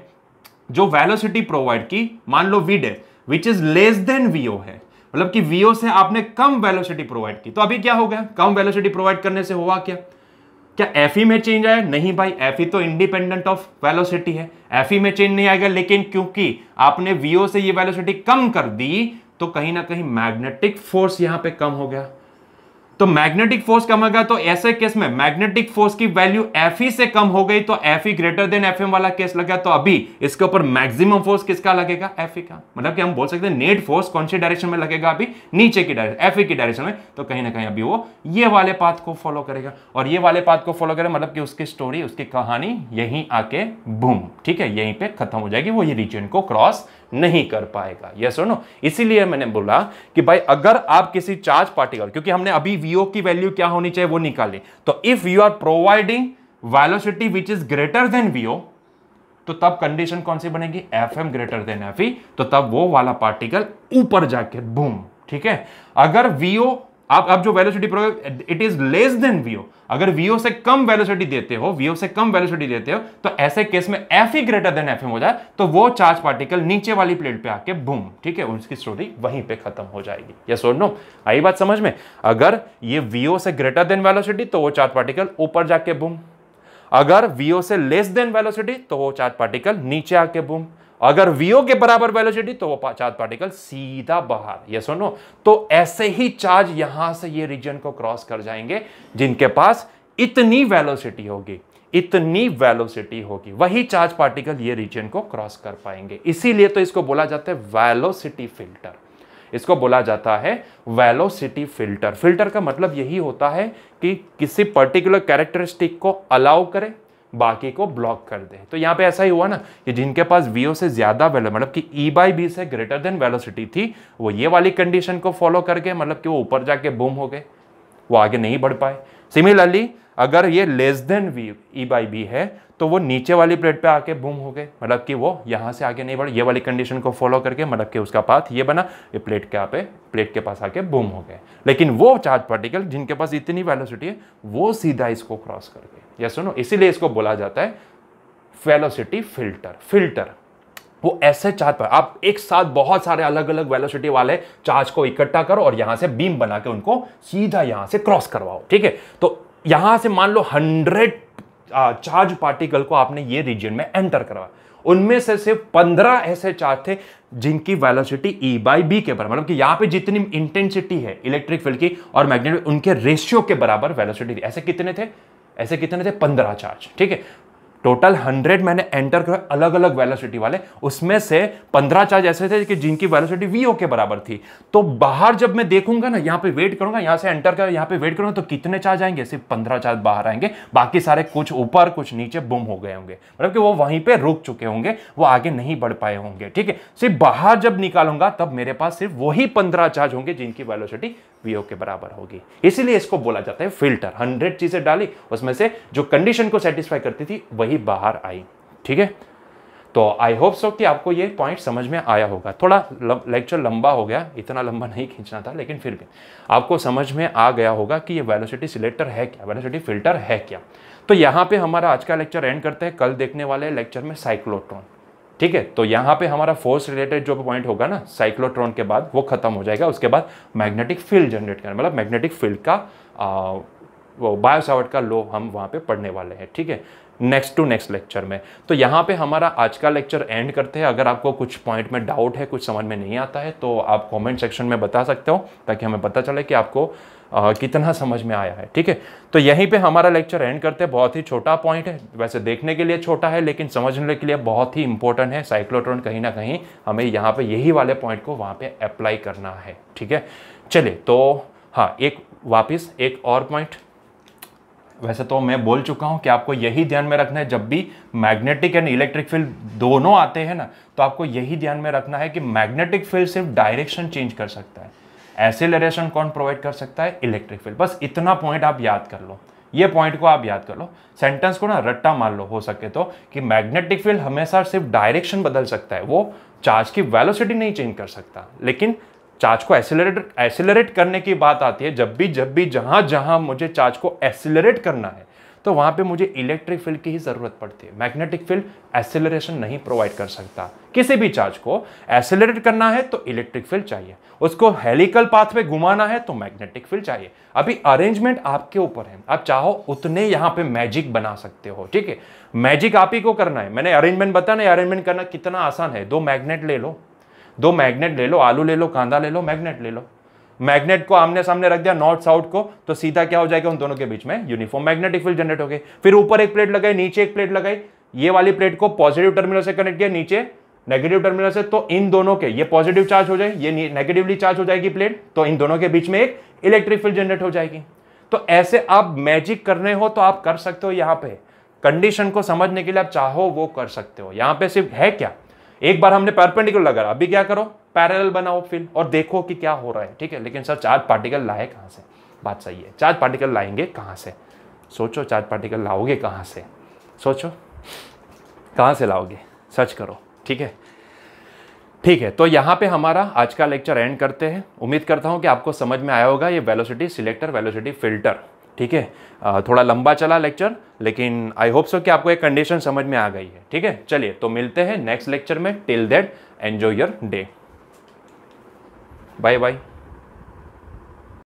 जो वेलोसिटी प्रोवाइड की मान लो वी डे which is less than V O है मतलब कि वीओ से आपने कम वेलोसिटी प्रोवाइड की तो अभी क्या हो गया कम वेलोसिटी प्रोवाइड करने से हुआ क्या क्या एफ e में चेंज आया नहीं भाई एफ ई e तो इंडिपेंडेंट ऑफ वेलोसिटी है एफ ई e में चेंज नहीं आएगा लेकिन क्योंकि आपने वीओ से ये वेलोसिटी कम कर दी तो कहीं ना कहीं मैग्नेटिक फोर्स यहां पे कम हो गया तो मैग्नेटिक फोर्स कम होगा तो ऐसे केस में मैग्नेटिक फोर्स की वैल्यू एफ से कम हो गई तो एफ ग्रेटर देन एफ वाला केस लगा तो अभी इसके ऊपर मैक्सिमम फोर्स किसका लगेगा एफ ई का मतलब कि हम बोल सकते हैं नेट फोर्स कौन सी डायरेक्शन में लगेगा अभी नीचे की डायरेक्शन एफ की डायरेक्शन में तो कहीं ना कहीं अभी वो ये वाले पाथ को फॉलो करेगा और ये वाले पाथ को फॉलो करेगा मतलब कि उसकी स्टोरी उसकी कहानी यहीं आके बूम ठीक है यहीं पे खत्म हो जाएगी वो ये रीजन को क्रॉस नहीं कर पाएगा यस और नो इसीलिए मैंने बोला कि भाई अगर आप किसी चार्ज पार्टिकल क्योंकि हमने अभी वीओ की वैल्यू क्या होनी चाहिए वो निकाली तो if you are providing velocity which is greater than V O तो तब कंडीशन कौन सी बनेगी F M greater than F तो तब वो वाला पार्टिकल ऊपर जाके बूम ठीक है अगर वीओ आप आप जो वेलोसिटी प्रोग it is less than V O अगर वीओ से कम वेलोसिटी देते हो वीओ से कम वेलोसिटी देते हो तो ऐसे केस में एफ ही ग्रेटर देन एफ हो जाए तो वो चार्ज पार्टिकल नीचे वाली प्लेट पे आके बूम ठीक है उसकी स्टोरी वहीं पे खत्म हो जाएगी ये और नो आई बात समझ में अगर ये वीओ से ग्रेटर देन वेलोसिटी तो वो चार्ज पार्टिकल ऊपर जाके बूम अगर वीओ से लेस देन वेलोसिटी तो वो चार्ज पार्टिकल नीचे आके बूम अगर वीओ के बराबर वेलोसिटी तो वो चार्ज पार्टिकल सीधा बाहर ये सुनो तो ऐसे ही चार्ज यहां से ये रीजन को क्रॉस कर जाएंगे जिनके पास इतनी वेलोसिटी होगी इतनी वेलोसिटी होगी वही चार्ज पार्टिकल ये रीजन को क्रॉस कर पाएंगे इसीलिए तो इसको बोला जाता है वेलोसिटी फिल्टर इसको बोला जाता है वेलोसिटी फिल्टर फिल्टर का मतलब यही होता है कि किसी पर्टिकुलर कैरेक्टरिस्टिक को अलाउ करे बाकी को ब्लॉक कर दे तो यहाँ पे ऐसा ही हुआ ना कि जिनके पास वी से ज़्यादा मतलब कि ई बाई बी से ग्रेटर देन वेलोसिटी थी वो ये वाली कंडीशन को फॉलो करके मतलब कि वो ऊपर जाके बूम हो गए वो आगे नहीं बढ़ पाए सिमिलरली अगर ये less than V E by B है तो वो नीचे वाली प्लेट पे आके बूम हो गए मतलब कि वो यहाँ से आगे नहीं बढ़े ये वाली कंडीशन को फॉलो करके मतलब कि उसका पाथ ये बना ये प्लेट के पे प्लेट के पास आके बूम हो गए लेकिन वो चार्ज पार्टिकल जिनके पास इतनी वेलोसिटी है वो सीधा इसको क्रॉस कर गए या सुनो इसीलिए इसको बोला जाता है वेलोसिटी फिल्टर फिल्टर वो ऐसे चार्ज पर आप एक साथ बहुत सारे अलग अलग वेलोसिटी वाले चार्ज को इकट्ठा करो और यहां से बीम बना के उनको सीधा यहां से क्रॉस करवाओ ठीक है तो यहां से मान लो हंड्रेड चार्ज पार्टिकल को आपने ये रीजन में एंटर करवा उनमें से सिर्फ पंद्रह ऐसे चार्ज थे जिनकी वेलोसिटी ई बाई बी के बराबर मतलब कि यहां पे जितनी इंटेंसिटी है इलेक्ट्रिक फील्ड की और मैग्नेटिक उनके रेशियो के बराबर वेलोसिटी ऐसे कितने थे ऐसे कितने थे पंद्रह चार्ज ठीक है टोटल हंड्रेड मैंने एंटर करा अलग अलग वेलोसिटी वाले उसमें से पंद्रह चार्ज ऐसे थे कि जिनकी वेलोसिटी वी के बराबर थी तो बाहर जब मैं देखूंगा ना यहाँ पे वेट करूंगा यहाँ से एंटर कर यहाँ पे वेट करूंगा तो कितने चार्ज आएंगे सिर्फ पंद्रह चार्ज बाहर आएंगे बाकी सारे कुछ ऊपर कुछ नीचे बुम हो गए होंगे मतलब कि वो वहीं पर रुक चुके होंगे वो आगे नहीं बढ़ पाए होंगे ठीक है सिर्फ बाहर जब निकालूंगा तब मेरे पास सिर्फ वही पंद्रह चार्ज होंगे जिनकी वेलोसिटी वी के बराबर होगी इसीलिए इसको बोला जाता है फिल्टर हंड्रेड चीजें डाली उसमें से जो कंडीशन को सेटिस्फाई करती थी वही हमारी बाहर आई ठीक है तो आई होप सो कि आपको ये पॉइंट समझ में आया होगा थोड़ा लेक्चर लंबा हो गया इतना लंबा नहीं खींचना था लेकिन फिर भी आपको समझ में आ गया होगा कि ये वेलोसिटी सिलेक्टर है क्या वेलोसिटी फिल्टर है क्या तो यहाँ पे हमारा आज का लेक्चर एंड करते हैं कल देखने वाले लेक्चर में साइक्लोट्रॉन ठीक है तो यहाँ पे हमारा फोर्स रिलेटेड जो पॉइंट होगा ना साइक्लोट्रॉन के बाद वो खत्म हो जाएगा उसके बाद मैग्नेटिक फील्ड जनरेट करना मतलब मैग्नेटिक फील्ड का आ, वो बायोसावर्ट का लो हम वहाँ पे पढ़ने वाले हैं ठीक है नेक्स्ट टू नेक्स्ट लेक्चर में तो यहाँ पे हमारा आज का लेक्चर एंड करते हैं अगर आपको कुछ पॉइंट में डाउट है कुछ समझ में नहीं आता है तो आप कमेंट सेक्शन में बता सकते हो ताकि हमें पता चले कि आपको आ, कितना समझ में आया है ठीक है तो यहीं पे हमारा लेक्चर एंड करते हैं बहुत ही छोटा पॉइंट है वैसे देखने के लिए छोटा है लेकिन समझने के लिए बहुत ही इंपॉर्टेंट है साइक्लोट्रॉन कहीं ना कहीं हमें यहाँ पर यही वाले पॉइंट को वहाँ पर अप्लाई करना है ठीक है चलिए तो हाँ एक वापस एक और पॉइंट वैसे तो मैं बोल चुका हूँ कि आपको यही ध्यान में रखना है जब भी मैग्नेटिक एंड इलेक्ट्रिक फील्ड दोनों आते हैं ना तो आपको यही ध्यान में रखना है कि मैग्नेटिक फील्ड सिर्फ डायरेक्शन चेंज कर सकता है एसेलरेशन कौन प्रोवाइड कर सकता है इलेक्ट्रिक फील्ड बस इतना पॉइंट आप याद कर लो ये पॉइंट को आप याद कर लो सेंटेंस को ना रट्टा मान लो हो सके तो कि मैग्नेटिक फील्ड हमेशा सिर्फ डायरेक्शन बदल सकता है वो चार्ज की वेलोसिटी नहीं चेंज कर सकता लेकिन चार्ज को एसिलरेट एसिलरेट करने की बात आती है जब भी जब भी जहाँ जहाँ मुझे चार्ज को एसिलरेट करना है तो वहाँ पे मुझे इलेक्ट्रिक फील्ड की ही ज़रूरत पड़ती है मैग्नेटिक फील्ड एसिलरेशन नहीं प्रोवाइड कर सकता किसी भी चार्ज को एसिलरेट करना है तो इलेक्ट्रिक फील्ड चाहिए उसको हेलिकल पाथ पे घुमाना है तो मैग्नेटिक फील्ड चाहिए अभी अरेंजमेंट आपके ऊपर है आप चाहो उतने यहाँ पे मैजिक बना सकते हो ठीक है मैजिक आप ही को करना है मैंने अरेंजमेंट बताया ना अरेंजमेंट करना कितना आसान है दो मैग्नेट ले लो दो मैग्नेट ले लो आलू ले लो कांदा ले लो मैग्नेट ले लो मैग्नेट को आमने सामने रख दिया नॉर्थ साउथ को तो सीधा क्या हो जाएगा उन दोनों के बीच में यूनिफॉर्म मैग्नेटिक फील्ड जनरेट हो गए फिर ऊपर एक प्लेट लगाई नीचे एक प्लेट लगाई ये वाली प्लेट को पॉजिटिव टर्मिनल से कनेक्ट किया नीचे नेगेटिव टर्मिनल से तो इन दोनों के ये पॉजिटिव चार्ज हो जाए ये नेगेटिवली चार्ज हो जाएगी प्लेट तो इन दोनों के बीच में एक इलेक्ट्रिक फील्ड जनरेट हो जाएगी तो ऐसे आप मैजिक करने हो तो आप कर सकते हो यहाँ पे कंडीशन को समझने के लिए आप चाहो वो कर सकते हो यहाँ पे सिर्फ है क्या एक बार हमने पैरपेंडिकुलर लगा अभी क्या करो पैरेलल बनाओ फिल और देखो कि क्या हो रहा है ठीक है लेकिन सर चार्ज पार्टिकल लाए कहाँ से बात सही है चार्ज पार्टिकल लाएंगे कहाँ से सोचो चार्ज पार्टिकल लाओगे कहाँ से सोचो कहाँ से लाओगे सर्च करो ठीक है ठीक है तो यहाँ पे हमारा आज का लेक्चर एंड करते हैं उम्मीद करता हूँ कि आपको समझ में आया होगा ये वेलोसिटी सिलेक्टर वेलोसिटी फिल्टर ठीक है थोड़ा लंबा चला लेक्चर लेकिन आई होप सो कि आपको एक कंडीशन समझ में आ गई है ठीक है चलिए तो मिलते हैं नेक्स्ट लेक्चर में till that enjoy your day bye bye